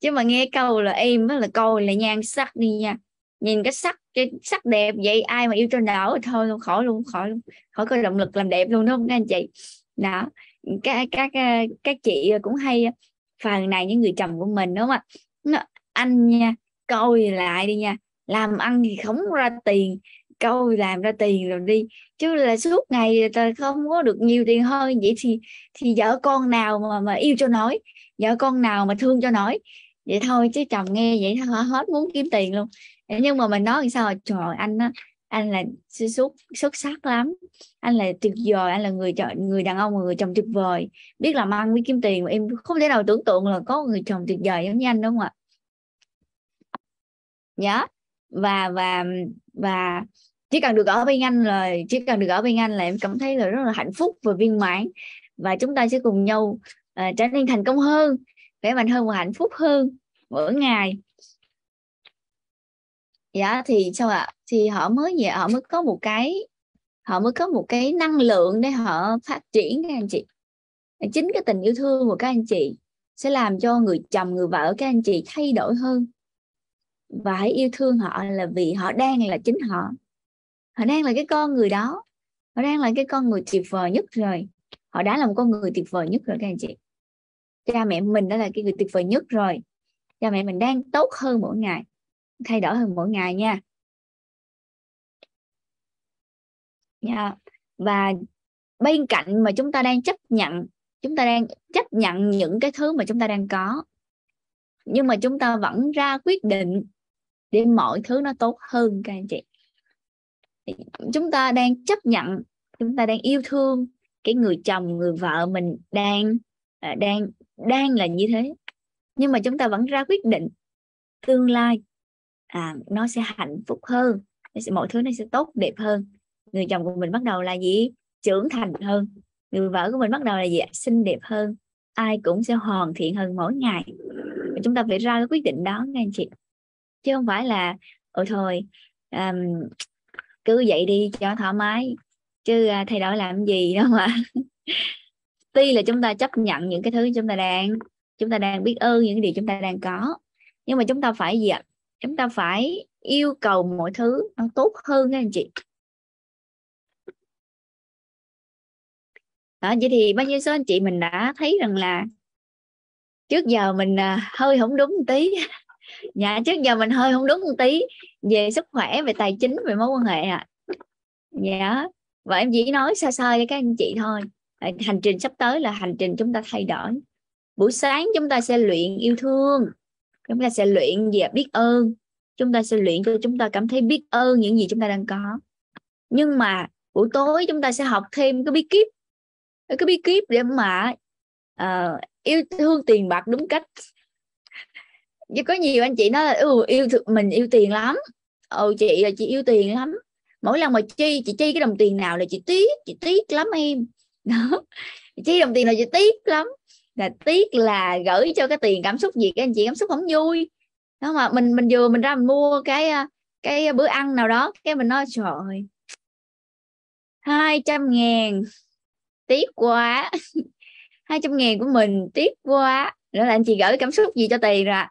A: chứ mà nghe câu là em mới là coi là nhan sắc đi nha nhìn cái sắc cái sắc đẹp vậy ai mà yêu cho nở thôi luôn khỏi luôn khỏi luôn khỏi có động lực làm đẹp luôn đúng không các anh chị đó các các ờ, các chị ờ, cũng hay ờ, phàn nàn những người chồng của mình đúng không ạ anh nha coi lại đi nha làm ăn thì không ra tiền câu làm ra tiền rồi đi chứ là suốt ngày ta không có được nhiều tiền hơn vậy thì thì vợ con nào mà mà yêu cho nói vợ con nào mà thương cho nói vậy thôi chứ chồng nghe vậy hết muốn kiếm tiền luôn nhưng mà mình nói sao à? trời anh á anh là xuất xuất sắc lắm anh là tuyệt vời anh là người chọn người đàn ông người chồng tuyệt vời biết làm ăn biết kiếm tiền mà em không thể nào tưởng tượng là có người chồng tuyệt vời giống như anh đúng không ạ nhớ và và và chỉ cần được ở bên anh là chỉ cần được ở bên anh là em cảm thấy là rất là hạnh phúc và viên mãn và chúng ta sẽ cùng nhau uh, trở nên thành công hơn khỏe mạnh hơn và hạnh phúc hơn mỗi ngày dạ thì sao ạ thì họ mới vậy họ mới có một cái họ mới có một cái năng lượng để họ phát triển các anh chị chính cái tình yêu thương của các anh chị sẽ làm cho người chồng người vợ các anh chị thay đổi hơn và hãy yêu thương họ là vì họ đang là chính họ họ đang là cái con người đó họ đang là cái con người tuyệt vời nhất rồi họ đã là một con người tuyệt vời nhất rồi các anh chị
B: cha mẹ mình đã là cái người tuyệt vời nhất rồi cha mẹ mình đang tốt hơn mỗi ngày thay đổi hơn mỗi ngày nha yeah. Dạ. và bên cạnh mà chúng ta đang chấp nhận chúng ta đang chấp
A: nhận những cái thứ mà chúng ta đang có nhưng mà chúng ta vẫn ra quyết định để mọi thứ nó tốt hơn các anh chị chúng ta đang chấp nhận chúng ta đang yêu thương cái người chồng người vợ mình đang à, đang đang là như thế nhưng mà chúng ta vẫn ra quyết định tương lai à, nó sẽ hạnh phúc hơn sẽ mọi thứ nó sẽ tốt đẹp hơn người chồng của mình bắt đầu là gì trưởng thành hơn người vợ của mình bắt đầu là gì xinh đẹp hơn ai cũng sẽ hoàn thiện hơn mỗi ngày chúng ta phải ra cái quyết định đó nghe anh chị chứ không phải là ôi thôi um, cứ vậy đi cho thoải mái chứ uh, thay đổi làm gì (laughs) đâu mà tuy là chúng ta chấp nhận những cái thứ chúng ta đang chúng ta đang biết ơn những điều chúng ta đang có nhưng mà chúng ta phải gì ạ
B: chúng ta phải yêu cầu mọi thứ nó tốt hơn các anh chị đó vậy thì bao nhiêu số anh chị mình đã thấy rằng là
A: trước giờ mình à, hơi không đúng một tí (laughs) dạ trước giờ mình hơi không đúng một tí về sức khỏe về tài chính về mối quan hệ ạ à. dạ và em chỉ nói sơ sơ cho các anh chị thôi hành trình sắp tới là hành trình chúng ta thay đổi buổi sáng chúng ta sẽ luyện yêu thương chúng ta sẽ luyện về biết ơn chúng ta sẽ luyện cho chúng ta cảm thấy biết ơn những gì chúng ta đang có nhưng mà buổi tối chúng ta sẽ học thêm cái bí kíp cái bí kíp để mà uh, yêu thương tiền bạc đúng cách chứ có nhiều anh chị nói là ừ, yêu mình yêu tiền lắm ồ chị là chị yêu tiền lắm mỗi lần mà chi chị chi cái đồng tiền nào là chị tiếc chị tiếc lắm em đó. (laughs) chi đồng tiền là chị tiếc lắm là tiếc là gửi cho cái tiền cảm xúc gì các anh chị cảm xúc không vui đó mà mình mình vừa mình ra mình mua cái ờ, cái bữa ăn nào đó cái mình nói trời ơi hai trăm ngàn tiếc quá (laughs) hai trăm ngàn của mình tiếc quá đó là anh chị gửi cảm xúc gì cho tiền rồi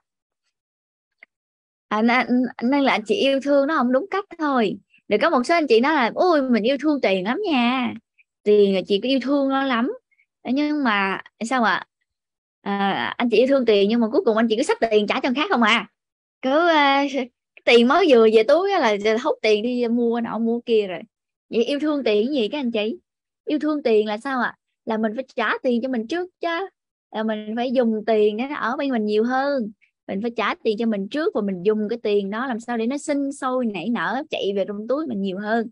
A: à, nên, nên là anh chị yêu thương nó không đúng cách thôi được có một số anh chị nói là ôi mình yêu thương tiền lắm nha tiền là chị có yêu thương nó lắm nhưng mà sao ạ à, anh chị yêu thương tiền nhưng mà cuối cùng anh chị cứ sách tiền trả cho người khác không à cứ uh, tiền mới vừa về túi là hút tiền đi mua nọ mua kia rồi vậy yêu thương tiền gì các anh chị yêu thương tiền là sao ạ à? là mình phải trả tiền cho mình trước chứ là mình phải dùng tiền để nó ở bên mình nhiều hơn mình phải trả tiền cho mình trước và mình dùng cái tiền đó làm sao để nó sinh sôi nảy nở chạy về trong túi mình nhiều hơn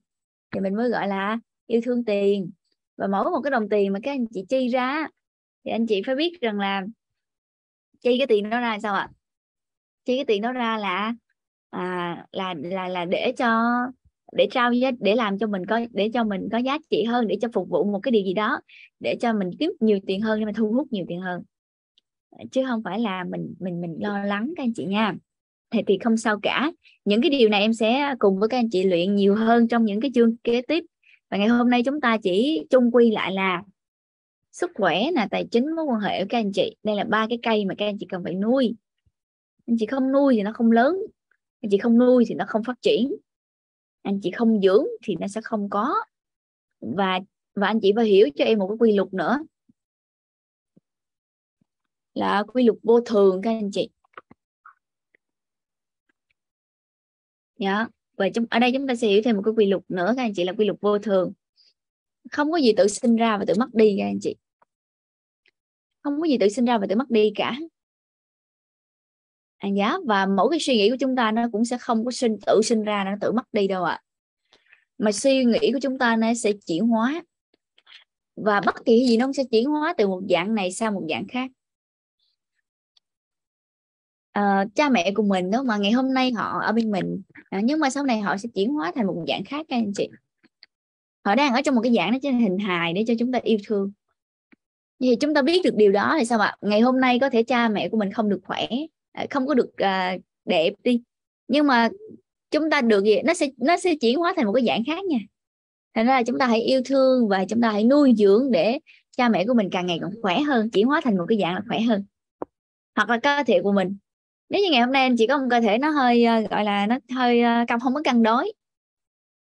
A: thì mình mới gọi là yêu thương tiền và mỗi một cái đồng tiền mà các anh chị chi ra thì anh chị phải biết rằng là chi cái tiền đó ra sao ạ chi cái tiền đó ra là à, là là là để cho để trao để làm cho mình có để cho mình có giá trị hơn để cho phục vụ một cái điều gì đó để cho mình kiếm nhiều tiền hơn để mà thu hút nhiều tiền hơn chứ không phải là mình mình mình lo lắng các anh chị nha thì thì không sao cả những cái điều này em sẽ cùng với các anh chị luyện nhiều hơn trong những cái chương kế tiếp và ngày hôm nay chúng ta chỉ chung quy lại là sức khỏe là tài chính mối quan hệ của các anh chị đây là ba cái cây mà các anh chị cần phải nuôi anh chị không nuôi thì nó không lớn anh chị không nuôi thì nó không phát triển anh chị không dưỡng thì nó sẽ không có và và anh chị phải hiểu cho em một cái quy luật nữa là quy luật vô thường các anh chị yeah. Dạ. và trong ở đây chúng ta sẽ hiểu thêm một cái quy luật nữa các anh chị là quy luật vô thường
B: không có gì tự sinh ra và tự mất đi các anh chị không có gì tự sinh ra và tự mất đi cả à, giá dạ, và mỗi cái suy nghĩ của chúng ta
A: nó cũng sẽ không có sinh tự sinh ra nó tự mất đi đâu ạ à. mà suy nghĩ của chúng ta nó sẽ chuyển hóa và bất kỳ gì nó cũng sẽ chuyển hóa từ một dạng này sang một dạng khác à, cha mẹ của mình đó mà ngày hôm nay họ ở bên mình à, nhưng mà sau này họ sẽ chuyển hóa thành một dạng khác các anh chị họ đang ở trong một cái dạng nó trên hình hài để cho chúng ta yêu thương thì chúng ta biết được điều đó thì sao ạ ngày hôm nay có thể cha mẹ của mình không được khỏe à, không có được à, đẹp đi nhưng mà chúng ta được gì nó sẽ nó sẽ chuyển hóa thành một cái dạng khác nha thành ra là chúng ta hãy yêu thương và chúng ta hãy nuôi dưỡng để cha mẹ của mình càng ngày càng khỏe hơn chuyển hóa thành một cái dạng là khỏe hơn hoặc là cơ thể của mình nếu như ngày hôm nay anh chị có một cơ thể nó hơi à, gọi là nó hơi cong không có cân đối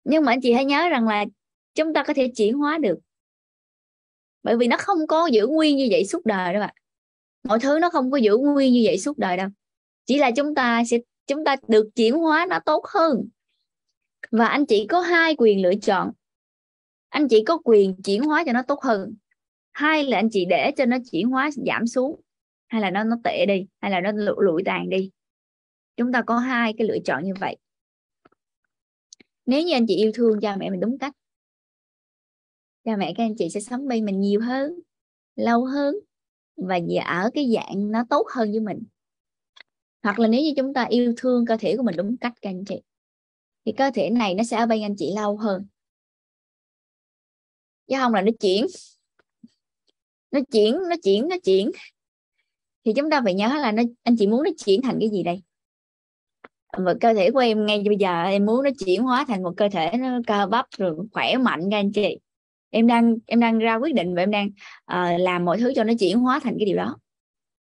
A: nhưng mà anh chị hãy nhớ rằng là chúng ta có thể chuyển hóa được bởi vì nó không có giữ nguyên như vậy suốt đời đâu ạ mọi thứ nó không có giữ nguyên như vậy suốt đời đâu chỉ là chúng ta sẽ chúng ta được chuyển hóa nó tốt hơn và anh chị có hai quyền lựa chọn anh chị có quyền chuyển hóa cho nó tốt hơn hai là anh chị để cho nó chuyển hóa giảm xuống hay là nó nó tệ đi hay là nó lụ, lụi tàn đi chúng ta có hai cái lựa chọn như vậy nếu như anh chị yêu thương cha mẹ mình đúng cách cha mẹ các anh chị sẽ sống bên mình nhiều hơn lâu hơn và ở cái dạng nó tốt hơn với mình hoặc là nếu như chúng ta yêu thương cơ thể của mình đúng cách các anh chị thì cơ thể này nó sẽ ở bên anh chị lâu hơn chứ không là nó chuyển nó chuyển nó chuyển nó chuyển thì chúng ta phải nhớ là nó anh chị muốn nó chuyển thành cái gì đây mà cơ thể của em ngay bây giờ em muốn nó chuyển hóa thành một cơ thể nó cơ bắp rồi khỏe mạnh các anh chị em đang em đang ra quyết định và em đang uh, làm mọi thứ cho nó chuyển hóa thành cái điều đó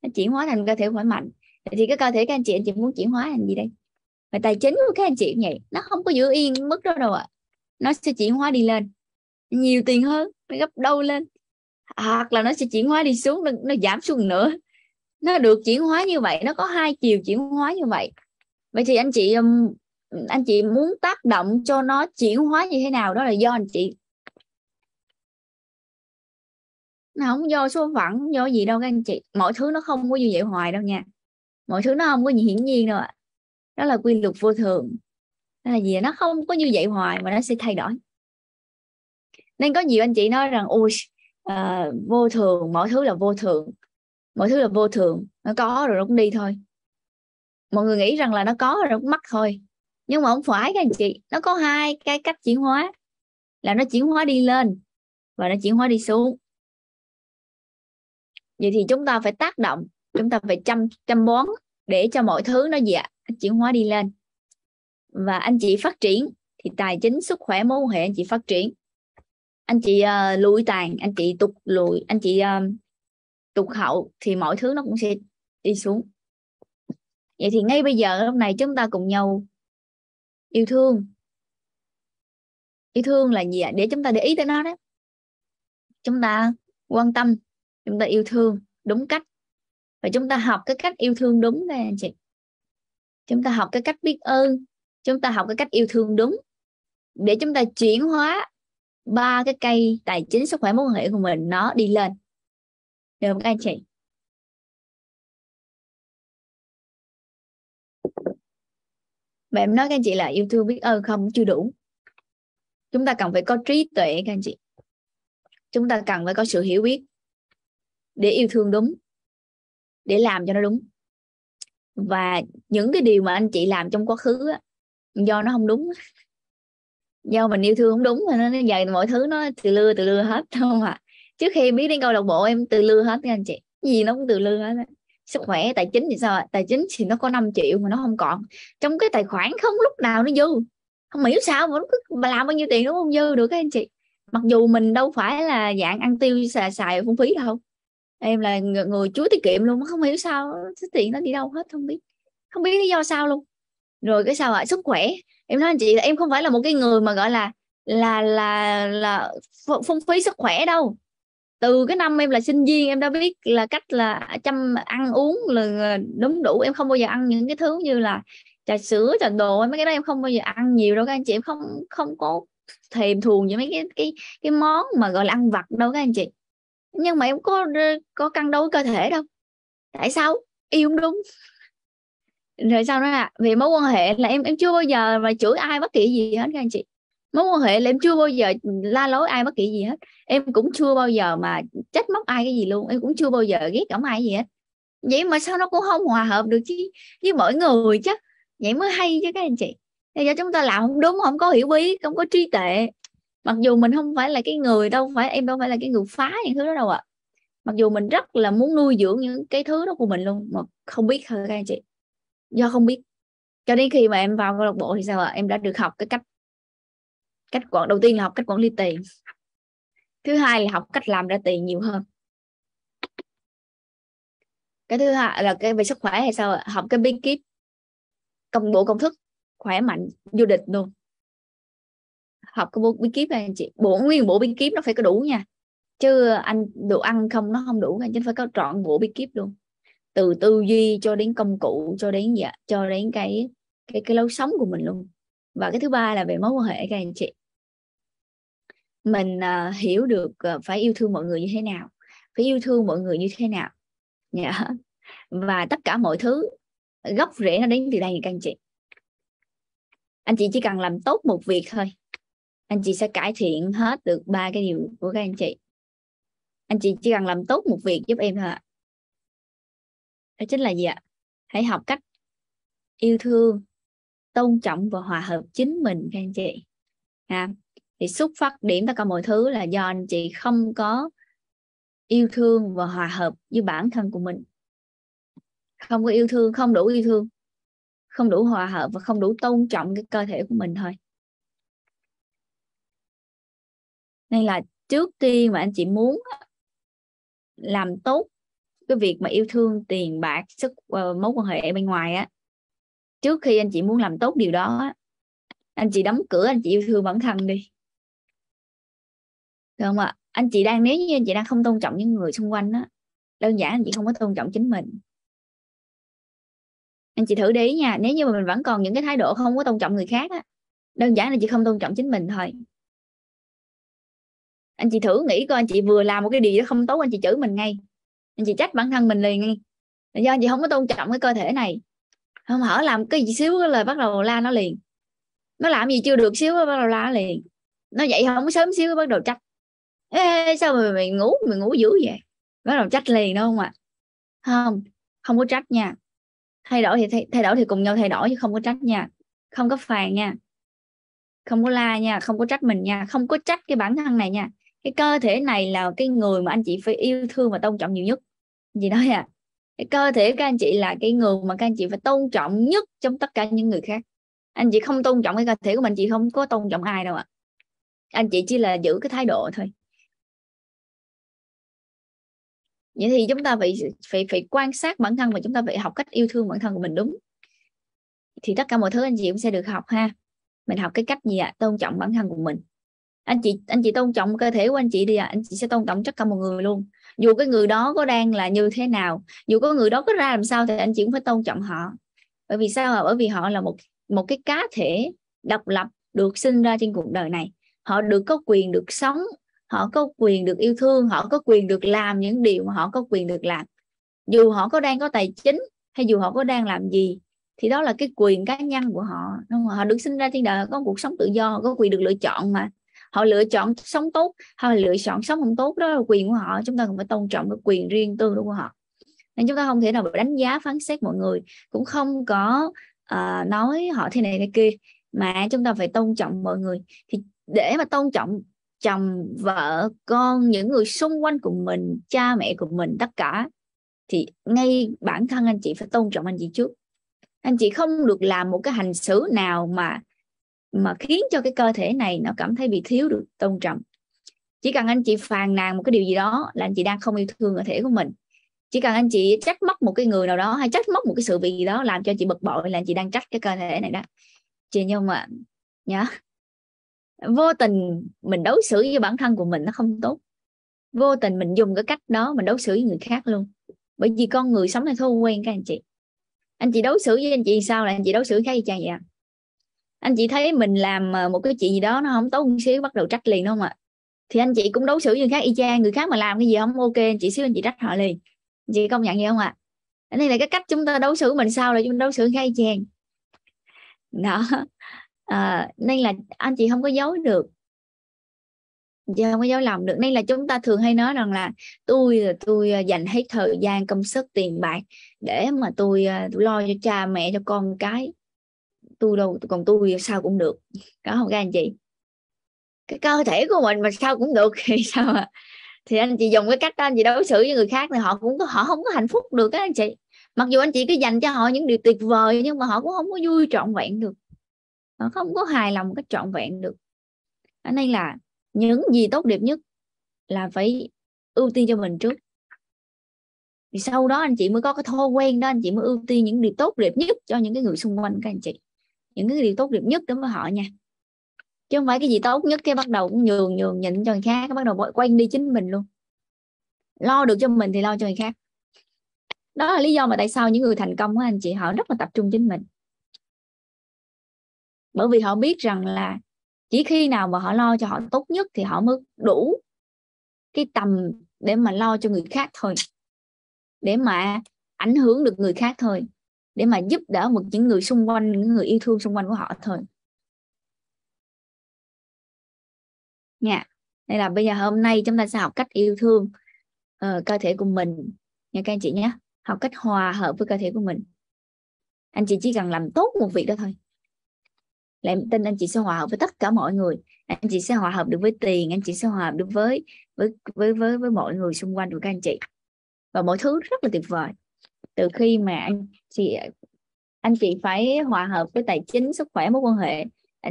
A: nó chuyển hóa thành cơ thể khỏe mạnh vậy thì cái cơ thể các anh chị anh chị muốn chuyển hóa thành gì đây và tài chính của các anh chị vậy nó không có giữ yên mức đó đâu ạ nó sẽ chuyển hóa đi lên nhiều tiền hơn nó gấp đôi lên hoặc là nó sẽ chuyển hóa đi xuống nó, nó giảm xuống nữa nó được chuyển hóa như vậy nó có hai chiều chuyển hóa như vậy vậy thì anh chị anh chị muốn tác động cho nó chuyển hóa như thế nào đó là do anh chị nó không do số phận không do gì đâu các anh chị mọi thứ nó không có như vậy hoài đâu nha mọi thứ nó không có gì hiển nhiên đâu ạ đó là quy luật vô thường đó là gì nó không có như vậy hoài mà nó sẽ thay đổi nên có nhiều anh chị nói rằng ôi à, vô thường mọi thứ là vô thường mọi thứ là vô thường nó có rồi nó cũng đi thôi mọi người nghĩ rằng là nó có rồi nó cũng mất thôi nhưng mà không phải các anh chị nó có hai cái cách chuyển hóa là nó chuyển hóa đi lên và nó chuyển hóa đi xuống vậy thì chúng ta phải tác động chúng ta phải chăm chăm bón để cho mọi thứ nó gì ạ chuyển hóa đi lên và anh chị phát triển thì tài chính sức khỏe mối quan hệ anh chị phát triển anh chị uh, ờ, lùi tàn anh chị tục lùi anh chị uh, ờ, tụt hậu thì mọi thứ nó cũng sẽ đi xuống vậy thì ngay bây giờ lúc này chúng ta cùng nhau yêu thương yêu thương là gì ạ để chúng ta để ý tới nó đó chúng ta quan tâm chúng ta yêu thương đúng cách và chúng ta học cái cách yêu thương đúng nè anh chị chúng ta học cái cách biết ơn chúng ta học cái cách yêu thương đúng để chúng ta chuyển hóa
B: ba cái cây tài chính sức khỏe mối quan hệ của mình nó đi lên được không các anh chị Vậy em nói các anh chị là yêu thương biết ơn không chưa đủ. Chúng ta cần phải có trí tuệ
A: các anh chị. Chúng ta cần phải có sự hiểu biết để yêu thương đúng để làm cho nó đúng và những cái điều mà anh chị làm trong quá khứ á, do nó không đúng do mình yêu thương không đúng mà nó giờ mọi thứ nó từ lưa từ lưa hết (laughs) đúng không ạ trước khi biết đến câu lạc bộ em từ lưa hết nha anh chị gì nó cũng từ lưa hết sức khỏe tài chính thì sao tài chính thì nó có 5 triệu mà nó không còn trong cái tài khoản không lúc nào nó dư không hiểu sao mà cứ làm bao nhiêu tiền nó không dư được các anh chị mặc dù mình đâu phải là dạng ăn tiêu xài xài phung phí đâu em là người, người chúa tiết kiệm luôn không hiểu sao số tiền nó đi đâu hết không biết không biết lý do sao luôn rồi cái sao ạ sức khỏe em nói anh chị là em không phải là một cái người mà gọi là là là là phung phí sức khỏe đâu từ cái năm em là sinh viên em đã biết là cách là chăm ăn uống là đúng đủ em không bao giờ ăn những cái thứ như là trà sữa trà đồ mấy cái đó em không bao giờ ăn nhiều đâu các anh chị em không không có thèm thuồng với mấy cái cái cái món mà gọi là ăn vặt đâu các anh chị nhưng mà em có có căng đối cơ thể đâu tại sao yêu không đúng rồi sau đó à vì mối quan hệ là em em chưa bao giờ mà chửi ai bất kỳ gì hết các anh chị mối quan hệ là em chưa bao giờ la lối ai bất kỳ gì hết em cũng chưa bao giờ mà trách móc ai cái gì luôn em cũng chưa bao giờ ghét ổng ai gì hết vậy mà sao nó cũng không hòa hợp được chứ với mọi người chứ vậy mới hay chứ các anh chị do chúng ta làm không đúng không có hiểu biết không có trí tuệ mặc dù mình không phải là cái người đâu phải em đâu phải là cái người phá những thứ đó đâu ạ mặc dù mình rất là muốn nuôi dưỡng những cái thứ đó của mình luôn mà không biết thôi các anh chị do không biết cho đến khi mà em vào câu lạc bộ thì sao ạ em đã được học cái cách cách quản đầu tiên là học cách quản lý tiền thứ hai là học cách làm ra tiền nhiều hơn cái thứ hai là cái về sức khỏe hay sao ạ học cái bí kíp công bộ công thức khỏe mạnh vô địch luôn học cái bộ bí kíp này anh chị bộ nguyên bộ bí kíp nó phải có đủ nha chứ anh đồ ăn không nó không đủ anh chính phải có trọn bộ bí kíp luôn từ tư duy cho đến công cụ cho đến dạ cho đến cái cái cái lối sống của mình luôn và cái thứ ba là về mối quan hệ các anh chị mình uh, hiểu được uh, phải yêu thương mọi người như thế nào phải yêu thương mọi người như thế nào yeah. Dạ. và tất cả mọi thứ gốc rễ nó đến từ đây các anh chị anh chị chỉ cần làm tốt một việc thôi anh chị sẽ cải thiện hết được
B: ba cái điều của các anh chị anh chị chỉ cần làm tốt một việc giúp em thôi ạ đó chính là gì ạ hãy học cách yêu thương
A: tôn trọng và hòa hợp chính mình các anh chị à, thì xuất phát điểm tất cả mọi thứ là do anh chị không có yêu thương và hòa hợp với bản thân của mình không có yêu thương không đủ yêu thương không đủ hòa hợp và không đủ tôn trọng cái cơ thể của mình thôi nên là trước tiên mà anh chị muốn làm tốt cái việc mà yêu thương tiền bạc sức ờ, mối quan hệ bên ngoài á trước khi anh chị muốn làm tốt điều đó á, anh chị đóng cửa anh chị yêu thương bản thân đi được không ạ anh chị đang nếu như anh chị đang không tôn trọng những người xung quanh á đơn giản anh chị không có
B: tôn trọng chính mình anh chị thử để ý nha nếu như mà mình vẫn còn những cái thái độ không có tôn trọng người khác á đơn giản là chị không tôn trọng chính mình thôi
A: anh chị thử nghĩ coi anh chị vừa làm một cái điều đó không tốt anh chị chửi mình ngay anh chị trách bản thân mình liền ngay do anh chị không có tôn trọng cái cơ thể này không hở làm cái gì xíu là bắt đầu la nó liền nó làm gì chưa được xíu bắt đầu la nó liền nó vậy không có sớm xíu bắt đầu trách Ê, sao mà mày ngủ mày ngủ dữ vậy bắt đầu trách liền đúng không ạ không không có trách nha thay đổi thì thay, thay đổi thì cùng nhau thay đổi chứ không có trách nha không có phàn nha không có la nha không có trách mình nha không có trách cái bản thân này nha cái cơ thể này là cái người mà anh chị phải yêu thương và tôn trọng nhiều nhất gì nói à cái cơ thể các anh chị là cái người mà các anh chị phải tôn trọng nhất trong tất cả những người khác
B: anh chị không tôn trọng cái cơ thể của mình chị không có tôn trọng ai đâu ạ à. anh chị chỉ là giữ cái thái độ thôi vậy thì chúng ta phải
A: phải phải quan sát bản thân và chúng ta phải học cách yêu thương bản thân của mình đúng thì tất cả mọi thứ anh chị cũng sẽ được học ha mình học cái cách gì ạ à? tôn trọng bản thân của mình anh chị anh chị tôn trọng cơ thể của anh chị đi à anh chị sẽ tôn trọng tất cả mọi người luôn dù cái người đó có đang là như thế nào dù có người đó có ra làm sao thì anh chị cũng phải tôn trọng họ bởi vì sao à bởi vì họ là một một cái cá thể độc lập được sinh ra trên cuộc đời này họ được có quyền được sống họ có quyền được yêu thương họ có quyền được làm những điều mà họ có quyền được làm dù họ có đang có tài chính hay dù họ có đang làm gì thì đó là cái quyền cá nhân của họ đúng không? họ được sinh ra trên đời có cuộc sống tự do họ có quyền được lựa chọn mà họ lựa chọn sống tốt họ lựa chọn sống không tốt đó là quyền của họ chúng ta cũng phải tôn trọng cái quyền riêng tư của họ nên chúng ta không thể nào đánh giá phán xét mọi người cũng không có uh, nói họ thế này thế kia mà chúng ta phải tôn trọng mọi người thì để mà tôn trọng chồng vợ con những người xung quanh của mình cha mẹ của mình tất cả thì ngay bản thân anh chị phải tôn trọng anh chị trước anh chị không được làm một cái hành xử nào mà mà khiến cho cái cơ thể này nó cảm thấy bị thiếu được tôn trọng chỉ cần anh chị phàn nàn một cái điều gì đó là anh chị đang không yêu thương cơ thể của mình chỉ cần anh chị trách móc một cái người nào đó hay trách móc một cái sự việc gì đó làm cho chị bực bội là anh chị đang trách cái cơ thể này đó chị nhau mà nhá vô tình mình đối xử với bản thân của mình nó không tốt vô tình mình dùng cái cách đó mình đối xử với người khác luôn bởi vì con người sống theo thói quen các anh chị anh chị đối xử với anh chị sao là anh chị đối xử khác gì chàng vậy anh chị thấy mình làm ờ, một cái chuyện gì đó nó không tốt một xíu bắt đầu trách liền đúng không ạ thì anh chị cũng đối xử như khác y chang người khác mà làm cái gì không ok anh chị xíu anh chị trách họ liền anh chị công nhận gì không ạ à? đây là cái cách chúng ta đối xử mình sao là chúng ta đối xử khác y chang đó à, nên là anh chị không có giấu được chị không có giấu lòng được nên là chúng ta thường hay nói rằng là tôi ờ, tôi dành hết thời gian công sức tiền bạc để mà tôi, tôi lo cho cha mẹ cho con cái tôi đâu còn tôi sao cũng được có không các anh chị cái cơ thể của mình mà sao cũng được (laughs) thì sao à thì anh chị dùng cái cách đó anh chị đối xử với người khác thì họ cũng họ không có hạnh phúc được các anh chị mặc dù anh chị cứ dành cho họ những điều tuyệt vời nhưng mà họ cũng không có vui trọn vẹn được họ không có hài lòng cách trọn vẹn được ở đây là những gì tốt đẹp nhất là phải ưu tiên cho mình trước thì sau đó anh chị mới có cái thói quen đó anh chị mới ưu tiên những điều tốt đẹp nhất cho những cái người xung quanh các anh chị những cái điều tốt đẹp nhất đến với họ nha chứ không phải cái gì tốt nhất cái bắt đầu cũng nhường nhường nhịn cho người khác cái bắt đầu quay đi chính mình luôn lo được cho mình thì lo cho người khác đó là lý do mà tại sao những người thành công của anh chị họ rất là tập trung chính mình bởi vì họ biết rằng là chỉ khi nào mà họ lo cho họ tốt nhất thì họ mới đủ cái tầm để mà lo cho người khác thôi để mà
B: ảnh hưởng được người khác thôi để mà giúp đỡ một những người xung quanh những người yêu thương xung quanh của họ thôi nha yeah. đây là bây giờ hôm nay chúng ta sẽ học cách yêu thương uh, cơ thể của mình nha các anh chị nhé
A: học cách hòa hợp với cơ thể của mình anh chị chỉ cần làm tốt một việc đó thôi là em tin anh chị sẽ hòa hợp với tất cả mọi người anh chị sẽ hòa hợp được với tiền anh chị sẽ hòa hợp được với với với với, với mọi người xung quanh của các anh chị và mọi thứ rất là tuyệt vời từ khi mà anh chị anh chị phải hòa hợp với tài chính sức khỏe mối quan hệ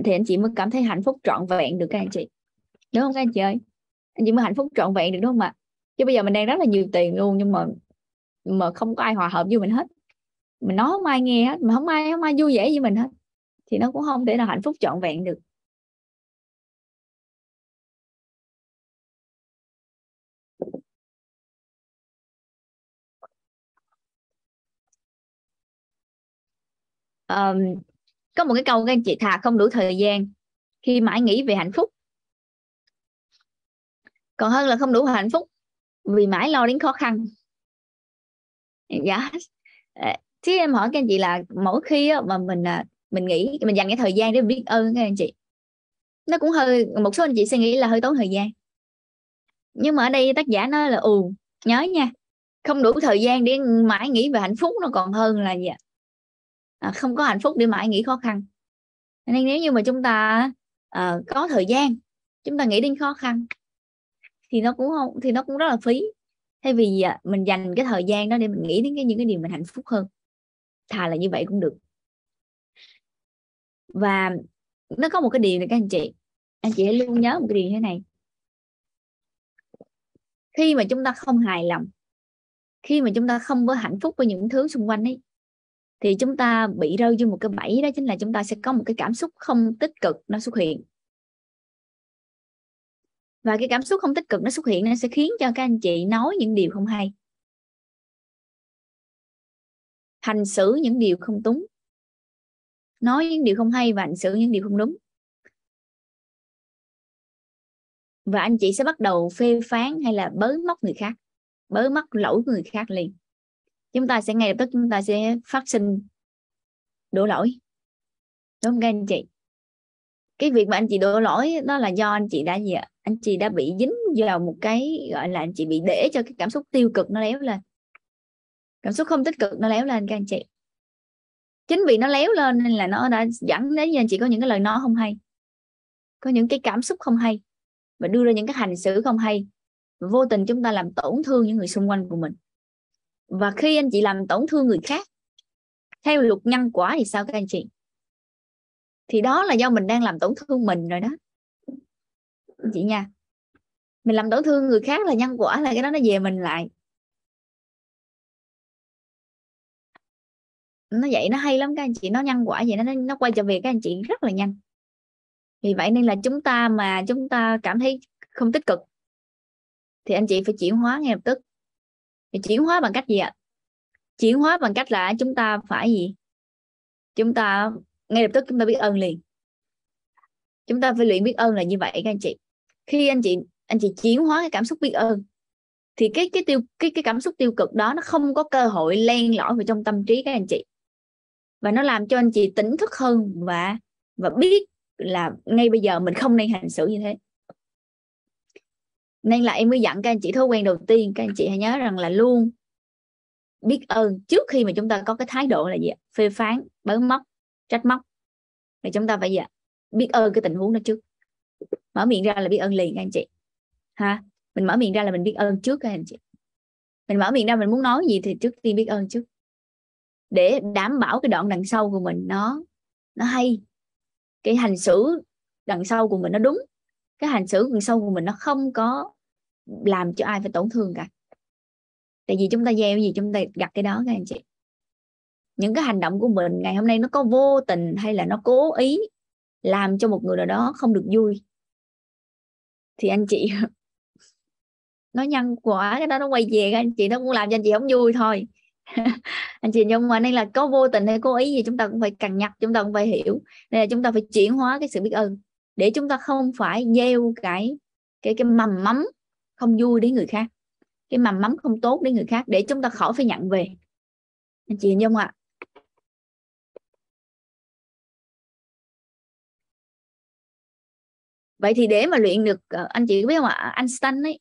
A: thì anh chị mới cảm thấy hạnh phúc trọn vẹn được các anh chị đúng không các anh chị ơi anh chị mới hạnh phúc trọn vẹn được đúng không ạ chứ bây giờ mình đang rất là nhiều tiền luôn nhưng mà mà
B: không có ai hòa hợp với mình hết mình nói không ai nghe hết mà không ai không ai vui vẻ với mình hết thì nó cũng không thể là hạnh phúc trọn vẹn được um, có một cái câu các anh chị thà không đủ thời gian khi mãi nghĩ về hạnh phúc còn hơn là không đủ hạnh phúc vì mãi lo đến khó khăn
A: dạ yeah. chứ em hỏi các anh chị là mỗi khi mà mình à, mình nghĩ mình dành cái thời gian để biết ơn các anh chị nó cũng hơi một số anh chị sẽ nghĩ là hơi tốn thời gian nhưng mà ở đây tác giả nói là ừ nhớ nha không đủ thời gian để mãi nghĩ về hạnh phúc nó còn hơn là gì à, không có hạnh phúc để mãi nghĩ khó khăn nên nếu như mà chúng ta à, có thời gian chúng ta nghĩ đến khó khăn thì nó cũng không thì nó cũng rất là phí thay vì à, mình dành cái thời gian đó để mình nghĩ đến cái những cái điều mình hạnh phúc hơn thà là như vậy cũng được và nó có một cái điều này các anh chị anh chị hãy luôn nhớ một cái điều như thế này khi mà chúng ta không hài lòng khi mà chúng ta không có hạnh phúc với những thứ xung quanh ấy thì chúng ta bị rơi vô một cái bẫy đó chính là chúng ta sẽ có
B: một cái cảm xúc không tích cực nó xuất hiện và cái cảm xúc không tích cực nó xuất hiện nó sẽ khiến cho các anh chị nói những điều không hay hành xử những điều không đúng nói những điều không hay và hành xử những điều không đúng và anh chị sẽ bắt đầu phê phán hay là bới móc người khác bới móc lỗi người khác liền
A: chúng ta sẽ ngay lập tức chúng ta sẽ phát sinh đổ lỗi đúng không các anh chị cái việc mà anh chị đổ lỗi đó là do anh chị đã gì ạ anh chị đã bị dính vào một cái gọi là anh chị bị để cho cái cảm xúc tiêu cực nó léo lên cảm xúc không tích cực nó léo lên các anh chị chính vì nó léo lên nên là nó đã dẫn đến anh chị có những cái lời nói không hay có những cái cảm xúc không hay và đưa ra những cái hành xử không hay vô tình chúng ta làm tổn thương những người xung quanh của mình và khi anh chị làm tổn thương người khác theo luật nhân quả thì sao các anh chị thì đó là do mình đang làm tổn thương mình rồi đó chị nha
B: mình làm tổn thương người khác là nhân quả là cái đó nó về mình lại nó vậy nó hay lắm các anh chị nó nhân quả vậy nó nó quay trở về
A: các anh chị rất là nhanh vì vậy nên là chúng ta mà chúng ta cảm thấy không tích cực thì anh chị phải chuyển hóa ngay lập tức thì chuyển hóa bằng cách gì ạ chuyển hóa bằng cách là chúng ta phải gì chúng ta ngay lập tức chúng ta biết ơn liền chúng ta phải luyện biết ơn là như vậy các anh chị khi anh chị anh chị chuyển hóa cái cảm xúc biết ơn thì cái cái tiêu cái cái cảm xúc tiêu cực đó nó không có cơ hội len lỏi vào trong tâm trí các anh chị và nó làm cho anh chị tỉnh thức hơn và và biết là ngay bây giờ mình không nên hành xử như thế nên là em mới dặn các anh chị thói quen đầu tiên các anh chị hãy nhớ rằng là luôn biết ơn trước khi mà chúng ta có cái thái độ là gì phê phán bới móc trách móc thì chúng ta phải gì biết ơn cái tình huống đó trước mở miệng ra là biết ơn liền các anh chị ha mình mở miệng ra là mình biết ơn trước các anh chị mình mở miệng ra mình muốn nói gì thì trước tiên biết ơn trước để đảm bảo cái đoạn đằng sau của mình nó nó hay cái hành xử đằng sau của mình nó đúng cái hành xử đằng sau của mình nó không có làm cho ai phải tổn thương cả tại vì chúng ta gieo gì chúng ta gặp cái đó các anh chị những cái hành động của mình ngày hôm nay nó có vô tình hay là nó cố ý làm cho một người nào đó không được vui thì anh chị (laughs) nó nhân quả cái đó nó quay về các anh chị nó cũng làm cho anh chị không vui thôi (laughs) anh chị nhưng mà nên là có vô tình hay cố ý gì chúng ta cũng phải cằn nhắc, chúng ta cũng phải hiểu nên là chúng ta phải chuyển hóa cái sự biết ơn để chúng ta không phải gieo cái cái cái mầm
B: mắm không vui đến người khác cái mầm mắm không tốt đến người khác để chúng ta khỏi phải nhận về anh chị không ạ vậy thì để mà luyện được ờ, anh chị biết không ạ
A: Einstein ấy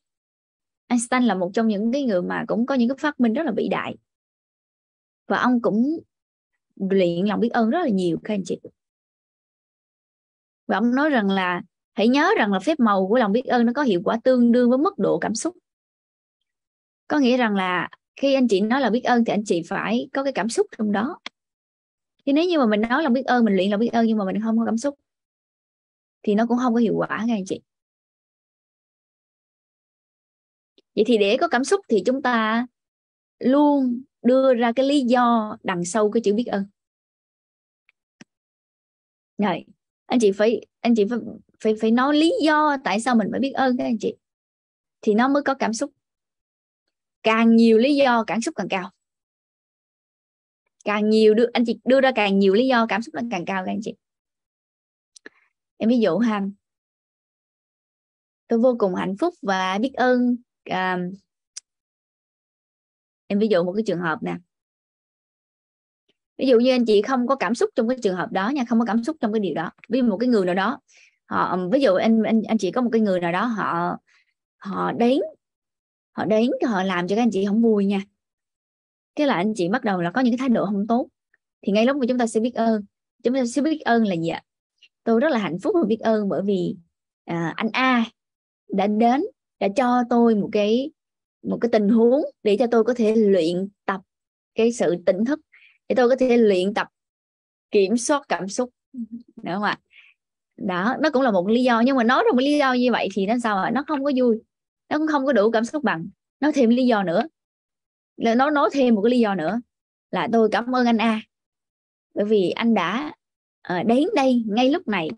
A: Einstein là một trong những cái người mà cũng có những cái phát minh rất là vĩ đại
B: và ông cũng luyện lòng biết ơn rất là nhiều các anh chị và ông nói rằng là hãy nhớ rằng là phép màu của lòng biết ơn nó có hiệu quả
A: tương đương với mức độ cảm xúc có nghĩa rằng là khi anh chị nói là biết ơn thì anh chị phải có cái cảm xúc trong đó chứ nếu như mà mình nói lòng biết ơn mình luyện lòng biết ơn nhưng mà
B: mình không có cảm xúc thì nó cũng không có hiệu quả nghe anh chị vậy thì để có cảm xúc thì chúng ta luôn đưa ra cái lý do đằng sau cái chữ biết ơn
A: rồi anh chị phải anh chị phải phải phải nói lý do tại sao mình mới biết ơn các anh chị thì nó mới có cảm xúc càng nhiều lý do cảm xúc càng cao
B: càng nhiều đưa anh chị đưa ra càng nhiều lý do cảm xúc nó càng cao các anh chị em ví dụ ha tôi vô cùng hạnh phúc và biết ơn à, em ví dụ một cái trường hợp nè ví dụ như anh chị không có cảm xúc trong cái trường hợp đó nha không có cảm xúc
A: trong cái điều đó với một cái người nào đó họ ví dụ anh anh anh chị có một cái người nào đó họ họ đến họ đến họ làm cho các anh chị không vui nha cái là anh chị bắt đầu là có những cái thái độ không tốt thì ngay lúc mà chúng ta sẽ biết ơn chúng ta sẽ biết ơn là gì ạ tôi rất là hạnh phúc và biết ơn bởi vì à, anh A đã đến đã cho tôi một cái một cái tình huống để cho tôi có thể luyện tập cái sự tỉnh thức để tôi có thể luyện tập kiểm soát cảm xúc đúng không ạ đó nó cũng là một lý do nhưng mà nói ra một lý do như vậy thì nó sao mà nó không có vui nó cũng không có đủ cảm xúc bằng nó thêm lý do nữa là nó nói thêm một cái lý do nữa là tôi cảm ơn anh A bởi vì anh đã uh, đến đây ngay lúc này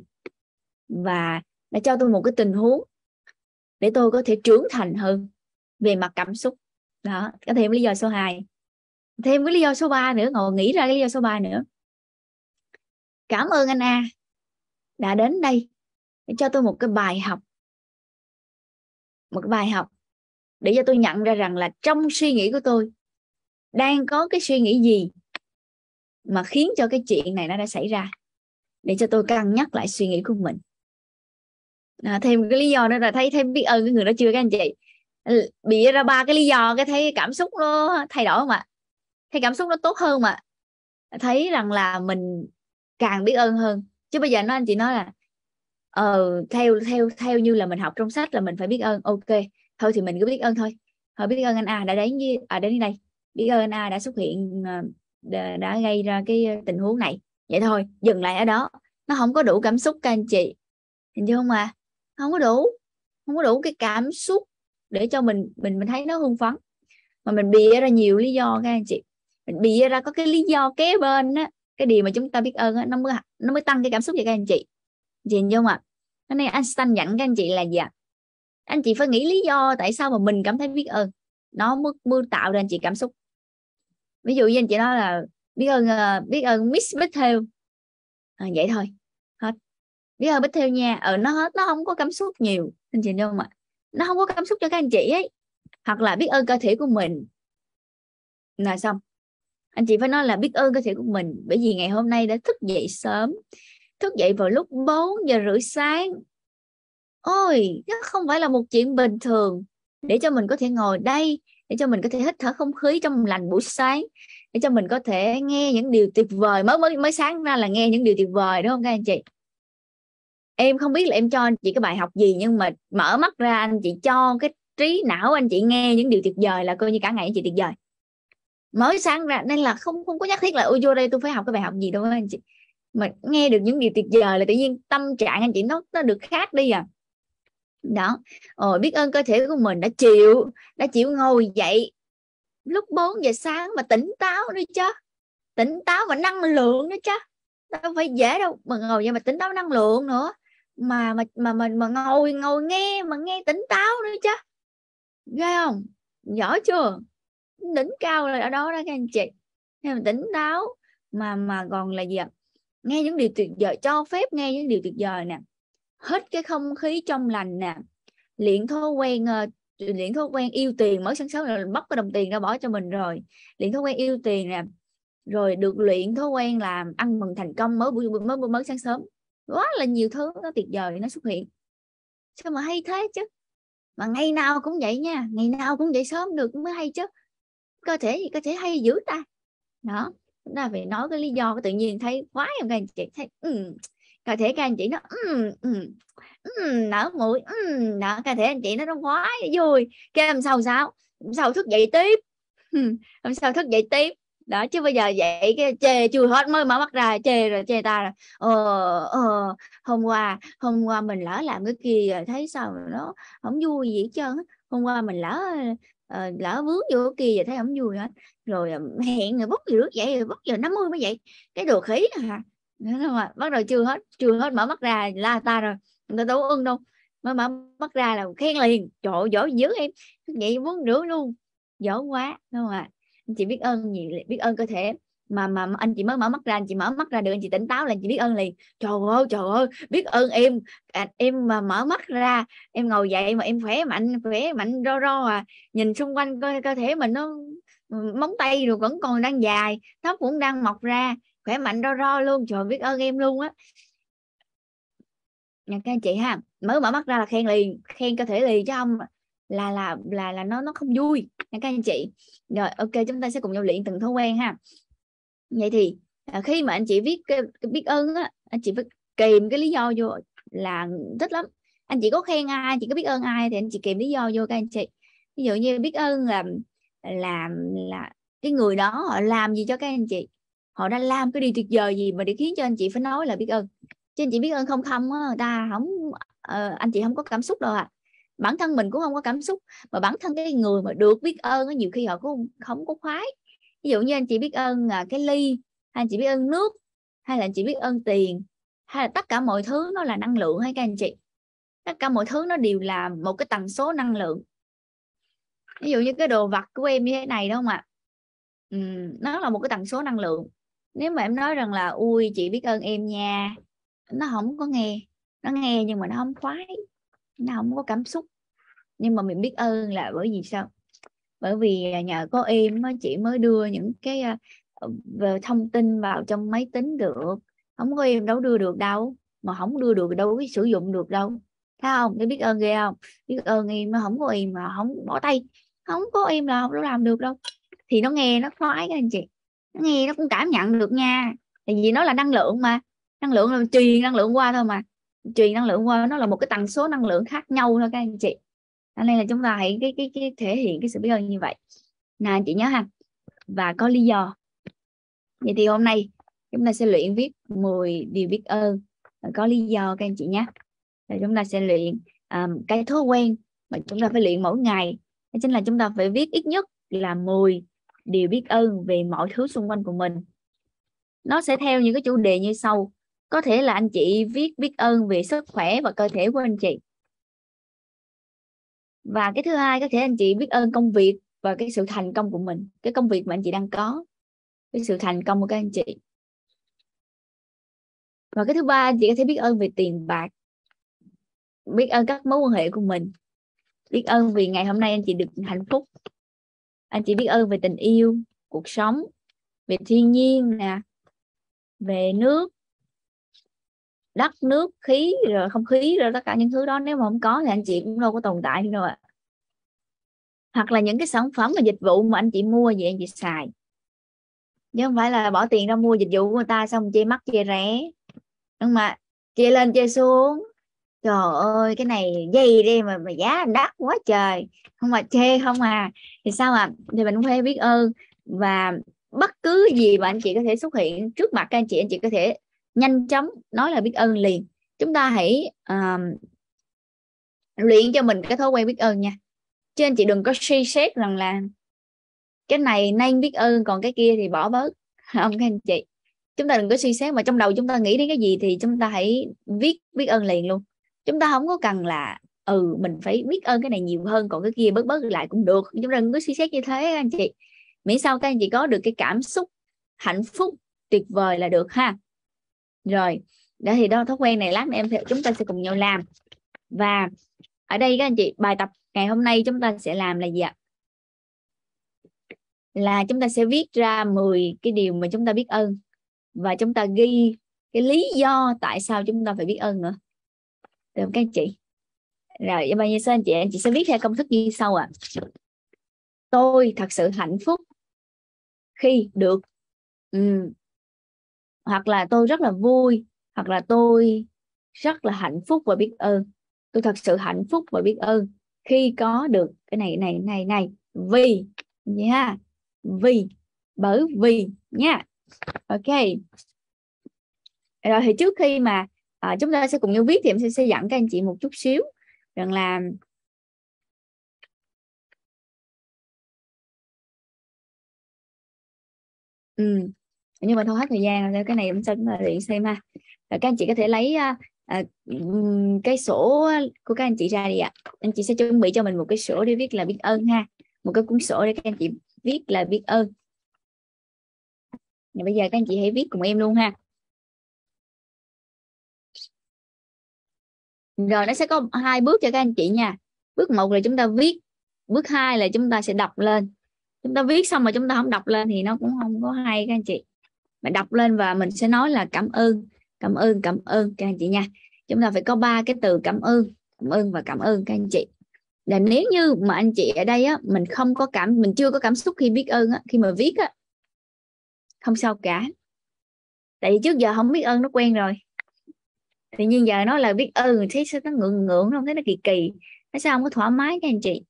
A: và đã cho tôi một cái tình huống để tôi có thể trưởng thành hơn về mặt cảm xúc đó có thêm lý do số 2
B: thêm cái lý do số 3 nữa ngồi nghĩ ra cái lý do số 3 nữa cảm ơn anh A đã đến đây để cho tôi một cái bài học một cái bài học để cho tôi nhận ra rằng là trong suy nghĩ của tôi đang
A: có cái suy nghĩ gì mà khiến cho cái chuyện này nó đã xảy ra để cho tôi cân nhắc lại suy nghĩ của mình à, thêm cái lý do nữa là thấy thêm biết ơn cái người đó chưa các anh chị bị ra ba cái lý do cái thấy cảm xúc nó thay đổi không ạ thấy cảm xúc nó tốt hơn mà thấy rằng là mình càng biết ơn hơn chứ bây giờ nó anh chị nói là ờ theo theo theo như là mình học trong sách là mình phải biết ơn ok thôi thì mình cứ biết ơn thôi thôi biết ơn anh a đã đến với à đến đây biết ơn anh a đã xuất hiện ờ, đã, đã gây ra cái tình huống này vậy thôi dừng lại ở đó nó không có đủ cảm xúc các anh chị hình như không à không có đủ không có đủ cái cảm xúc để cho mình mình mình thấy nó hưng phấn mà mình bịa ra nhiều lý do các anh chị mình bịa ra có cái lý do kế bên á cái điều mà chúng ta biết ơn nó mới nó mới tăng cái cảm xúc cho các anh chị chị không ạ hôm nay Einstein dặn các anh chị là gì ạ à? anh chị phải nghĩ lý do tại sao mà mình cảm thấy biết ơn nó mới, mới tạo ra anh chị cảm xúc ví dụ như anh chị nói là biết ơn ờ, biết ơn Miss Bích à, ờ, vậy thôi hết biết ơn Bích Theo nha ở ờ, nó hết nó không có cảm xúc nhiều anh chị không ạ? nó không có cảm xúc cho các anh chị ấy hoặc là biết ơn cơ thể của mình là xong anh chị phải nói là biết ơn cơ thể của mình bởi vì ngày hôm nay đã thức dậy sớm thức dậy vào lúc 4 giờ rưỡi sáng ôi nó không phải là một chuyện bình thường để cho mình có thể ngồi đây để cho mình có thể hít thở không khí trong lành buổi sáng để cho mình có thể nghe những điều tuyệt vời mới mới mới sáng ra là nghe những điều tuyệt vời đúng không các anh chị em không biết là em cho anh chị cái bài học gì nhưng mà mở mắt ra anh chị cho cái trí não anh chị nghe những điều tuyệt vời là coi như cả ngày anh chị tuyệt vời mới sáng ra nên là không không có nhất thiết là ôi vô đây tôi phải học cái bài học gì đâu anh chị mà nghe được những điều tuyệt vời là tự nhiên tâm trạng anh chị nó nó được khác đi à đó ờ, biết ơn cơ thể của mình đã chịu đã chịu ngồi dậy lúc 4 giờ sáng mà tỉnh táo nữa chứ tỉnh táo và năng lượng nữa chứ đâu phải dễ đâu mà ngồi vậy mà tỉnh táo năng lượng nữa mà mà mà mình mà, mà ngồi ngồi nghe mà nghe tỉnh táo nữa chứ ghê không giỏi chưa đỉnh cao là ở đó đó các anh chị nên mà tỉnh táo mà mà còn là gì ạ nghe những điều tuyệt vời cho phép nghe những điều tuyệt vời nè hết cái không khí trong lành nè luyện thói quen ờ, luyện thói quen yêu tiền mới sáng sớm là bắt cái đồng tiền đã bỏ cho mình rồi luyện thói quen yêu tiền nè rồi được luyện thói quen làm ăn mừng thành công mới buổi mới mới sáng sớm quá là nhiều thứ nó tuyệt vời nó xuất hiện sao mà hay thế chứ mà ngày nào cũng vậy nha ngày nào cũng dậy sớm được mới hay chứ cơ thể thì cơ thể hay dữ ta đó chúng ta phải nói cái lý do cái tự nhiên thấy khoái không các anh chị thấy ừ. cơ thể các anh chị nó ừ, ừ, ừ, nở mũi ừ, nở cơ thể anh chị nó nó khoái vui cái làm sao sao làm sao thức dậy tiếp làm (laughs) sao thức dậy tiếp đó chứ bây giờ dậy cái chê chui hết mới mở mắt ra chê rồi chê ta rồi ờ, ờ hôm qua hôm qua mình lỡ làm cái kia rồi thấy sao nó không vui gì hết trơn hôm qua mình lỡ Ờ, lỡ vướng vô kia vậy thấy không vui hết rồi ờ, hẹn rồi bút gì rước vậy rồi bút giờ năm mươi mới vậy cái đồ khí hả không bắt đầu chưa hết chưa hết mở mắt ra la ta rồi người ta đâu ưng đâu mới mở mắt ra là khen liền trội giỏi dữ em vậy muốn nữa luôn giỏi quá đúng không ạ chị biết ơn gì, biết ơn cơ thể mà mà anh chị mới mở mắt ra anh chị mở mắt ra được anh chị tỉnh táo là anh chị biết ơn liền trời ơi trời ơi biết ơn em à, em mà mở mắt ra em ngồi dậy mà em khỏe mạnh khỏe mạnh ro ro à nhìn xung quanh cơ, cơ thể mình nó ừ, móng tay rồi vẫn còn đang dài tóc cũng đang mọc ra khỏe mạnh ro ro luôn trời biết ơn em luôn á nhà các anh chị ha mới mở mắt ra là khen liền khen cơ thể liền chứ không là là là là nó nó không vui nha các anh chị rồi ok chúng ta sẽ cùng nhau luyện từng thói quen ha vậy thì à, khi mà anh chị viết biết ơn á anh chị phải kèm cái lý do vô là thích lắm anh chị có khen ai chị có biết ơn ai thì anh chị kèm lý do vô các anh chị ví dụ như biết ơn là làm là cái người đó họ làm gì cho các anh chị họ đã làm cái điều tuyệt vời gì mà để khiến cho anh chị phải nói là biết ơn chứ anh chị biết ơn không không á người ta không ờ, anh chị không có cảm xúc đâu à bản thân mình cũng không có cảm xúc mà bản thân cái người mà được biết ơn á nhiều khi họ cũng không có khoái ví dụ như anh chị biết ơn à, cái ly hay anh chị biết ơn nước hay là anh chị biết ơn tiền hay là tất cả mọi thứ nó là năng lượng hay các anh chị tất cả mọi thứ nó đều là một cái tần số năng lượng ví dụ như cái đồ vật của em như thế này đúng không ạ ừ, nó là một cái tần số năng lượng nếu mà em nói rằng là ui chị biết ơn em nha nó không có nghe nó nghe nhưng mà nó không khoái nó không có cảm xúc nhưng mà mình biết ơn là bởi vì sao bởi vì à, nhờ có em chị mới đưa những cái à, ờ, về thông tin vào trong máy tính được không có em đâu đưa được đâu mà không đưa được đâu có sử dụng được đâu thấy không để biết ơn ghê không biết ơn em nó không có em mà không bỏ tay không có em là không làm được đâu thì nó nghe nó khoái các anh chị nó nghe nó cũng cảm nhận được nha tại vì nó là năng lượng mà năng lượng là truyền năng lượng qua thôi mà truyền năng lượng qua nó là một cái tần số năng lượng khác nhau thôi các anh chị cho nên là chúng ta hãy cái, cái cái thể hiện cái sự biết ơn như vậy nè anh chị nhớ ha và có lý do vậy thì hôm nay chúng ta sẽ luyện viết 10 điều biết ơn có lý do các anh chị nhé rồi chúng ta sẽ luyện um, cái thói quen mà chúng ta phải luyện mỗi ngày đó chính là chúng ta phải viết ít nhất là 10 điều biết ơn về mọi thứ xung quanh của mình nó sẽ theo những cái chủ đề như sau có thể là anh chị viết biết ơn về sức khỏe và cơ thể của anh chị và cái thứ hai có thể anh chị biết ơn công việc và cái sự thành công của mình cái công việc mà anh chị đang có cái sự thành công của các anh chị và cái thứ ba anh chị có thể biết ơn về tiền bạc biết ơn các mối quan hệ của mình biết ơn vì ngày hôm nay anh chị được hạnh phúc anh chị biết ơn về tình yêu cuộc sống về thiên nhiên nè về nước đất nước khí rồi không khí rồi tất cả những thứ đó nếu mà không có thì anh chị cũng đâu có tồn tại đâu ạ hoặc là những cái sản phẩm và dịch vụ mà anh chị mua vậy anh chị xài chứ không phải là bỏ tiền ra mua dịch vụ của người ta xong chê mắc chê rẻ nhưng mà chê lên chê xuống trời ơi cái này dây đi mà mà giá đắt quá trời không mà chê không à thì sao à thì mình cũng phải biết ơn và bất cứ gì mà anh chị có thể xuất hiện trước mặt các anh chị anh chị có thể nhanh chóng nói lời biết ơn liền chúng ta hãy uh, luyện cho mình cái thói quen biết ơn nha chứ anh chị đừng có suy xét rằng là cái này nên biết ơn còn cái kia thì bỏ bớt (laughs) không các anh chị chúng ta đừng có suy xét mà trong đầu chúng ta nghĩ đến cái gì thì chúng ta hãy viết biết ơn liền luôn chúng ta không có cần là ừ mình phải biết ơn cái này nhiều hơn còn cái kia bớt bớt lại cũng được chúng ta đừng có suy xét như thế các anh chị miễn sao các anh chị có được cái cảm xúc hạnh phúc tuyệt vời là được ha rồi đó thì đó thói quen này lát nữa em chúng ta sẽ cùng nhau làm và ở đây các anh chị bài tập ngày hôm nay chúng ta sẽ làm là gì ạ là chúng ta sẽ viết ra 10 cái điều mà chúng ta biết ơn và chúng ta ghi cái lý do tại sao chúng ta phải biết ơn nữa được không các anh chị rồi bao nhiêu sao anh chị anh chị sẽ viết theo công thức như sau ạ à. tôi thật sự hạnh phúc khi được um, hoặc là tôi rất là vui hoặc là tôi rất là hạnh phúc và biết ơn tôi thật sự hạnh phúc và biết ơn khi có được cái này này này này vì nha yeah. vì bởi vì nha yeah. ok rồi thì trước khi mà
B: à, chúng ta sẽ cùng nhau viết thì em sẽ, sẽ dẫn các anh chị một chút xíu rằng là ừ nhưng mà thôi hết thời gian rồi cái này cũng sao chúng ta luyện xem ha các anh chị có thể lấy
A: à, à cái sổ của các anh chị ra đi ạ anh chị sẽ chuẩn bị cho mình một
B: cái sổ để viết là biết ơn ha một cái cuốn sổ để các anh chị viết là biết ơn Và bây giờ các anh chị hãy viết cùng em luôn ha rồi nó sẽ có hai bước cho các anh chị nha bước một là chúng ta
A: viết bước hai là chúng ta sẽ đọc lên chúng ta viết xong mà chúng ta không đọc lên thì nó cũng không có hay các anh chị bạn đọc lên và mình sẽ nói là cảm ơn cảm ơn cảm ơn các anh chị nha chúng ta phải có ba cái từ cảm ơn cảm ơn và cảm ơn các anh chị là nếu như mà anh chị ở đây á mình không có cảm mình chưa có cảm xúc khi biết ơn á, khi mà viết á không sao cả tại vì trước giờ không biết ơn nó quen rồi tự nhiên giờ nói là biết ơn thấy sao nó ngượng ngượng không thấy nó kỳ kỳ nó sao không có thoải mái các anh chị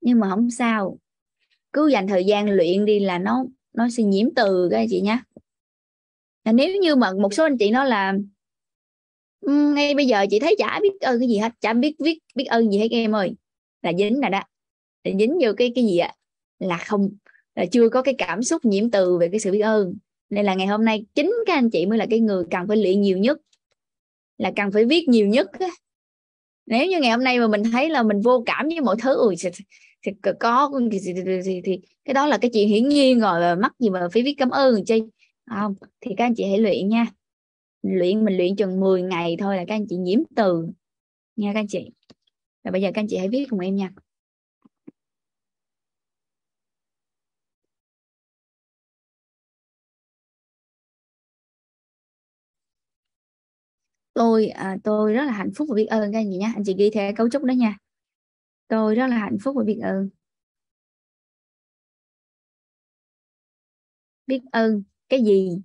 A: nhưng mà không sao cứ dành thời gian luyện đi là nó nó sẽ nhiễm từ các anh chị nhé À, nếu như mà một số anh chị nói là ngay bây giờ chị thấy chả biết ơn cái gì hết chả biết biết biết ơn gì hết em ơi là dính rồi đó là dính vô cái cái gì ạ là không là chưa có cái cảm xúc nhiễm từ về cái sự biết ơn nên là ngày hôm nay chính các anh chị mới là cái người cần phải luyện nhiều nhất là cần phải viết nhiều nhất nếu như ngày hôm nay mà mình thấy là mình vô cảm với mọi thứ ui thì, thì có thì, thì, thì, thì cái đó là cái chuyện hiển nhiên rồi mắc gì mà phải viết cảm ơn chi không thì các anh chị hãy luyện nha luyện mình luyện chừng 10 ngày thôi là các anh chị nhiễm từ nha các anh chị và bây giờ các anh chị hãy viết cùng em nha
B: tôi à, tôi rất là hạnh phúc và biết ơn các anh chị nha anh chị ghi theo cấu trúc đó nha tôi rất là hạnh phúc và biết ơn biết ơn cái gì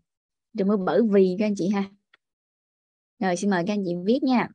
B: rồi mới bởi vì các anh chị ha rồi xin mời các anh chị viết nha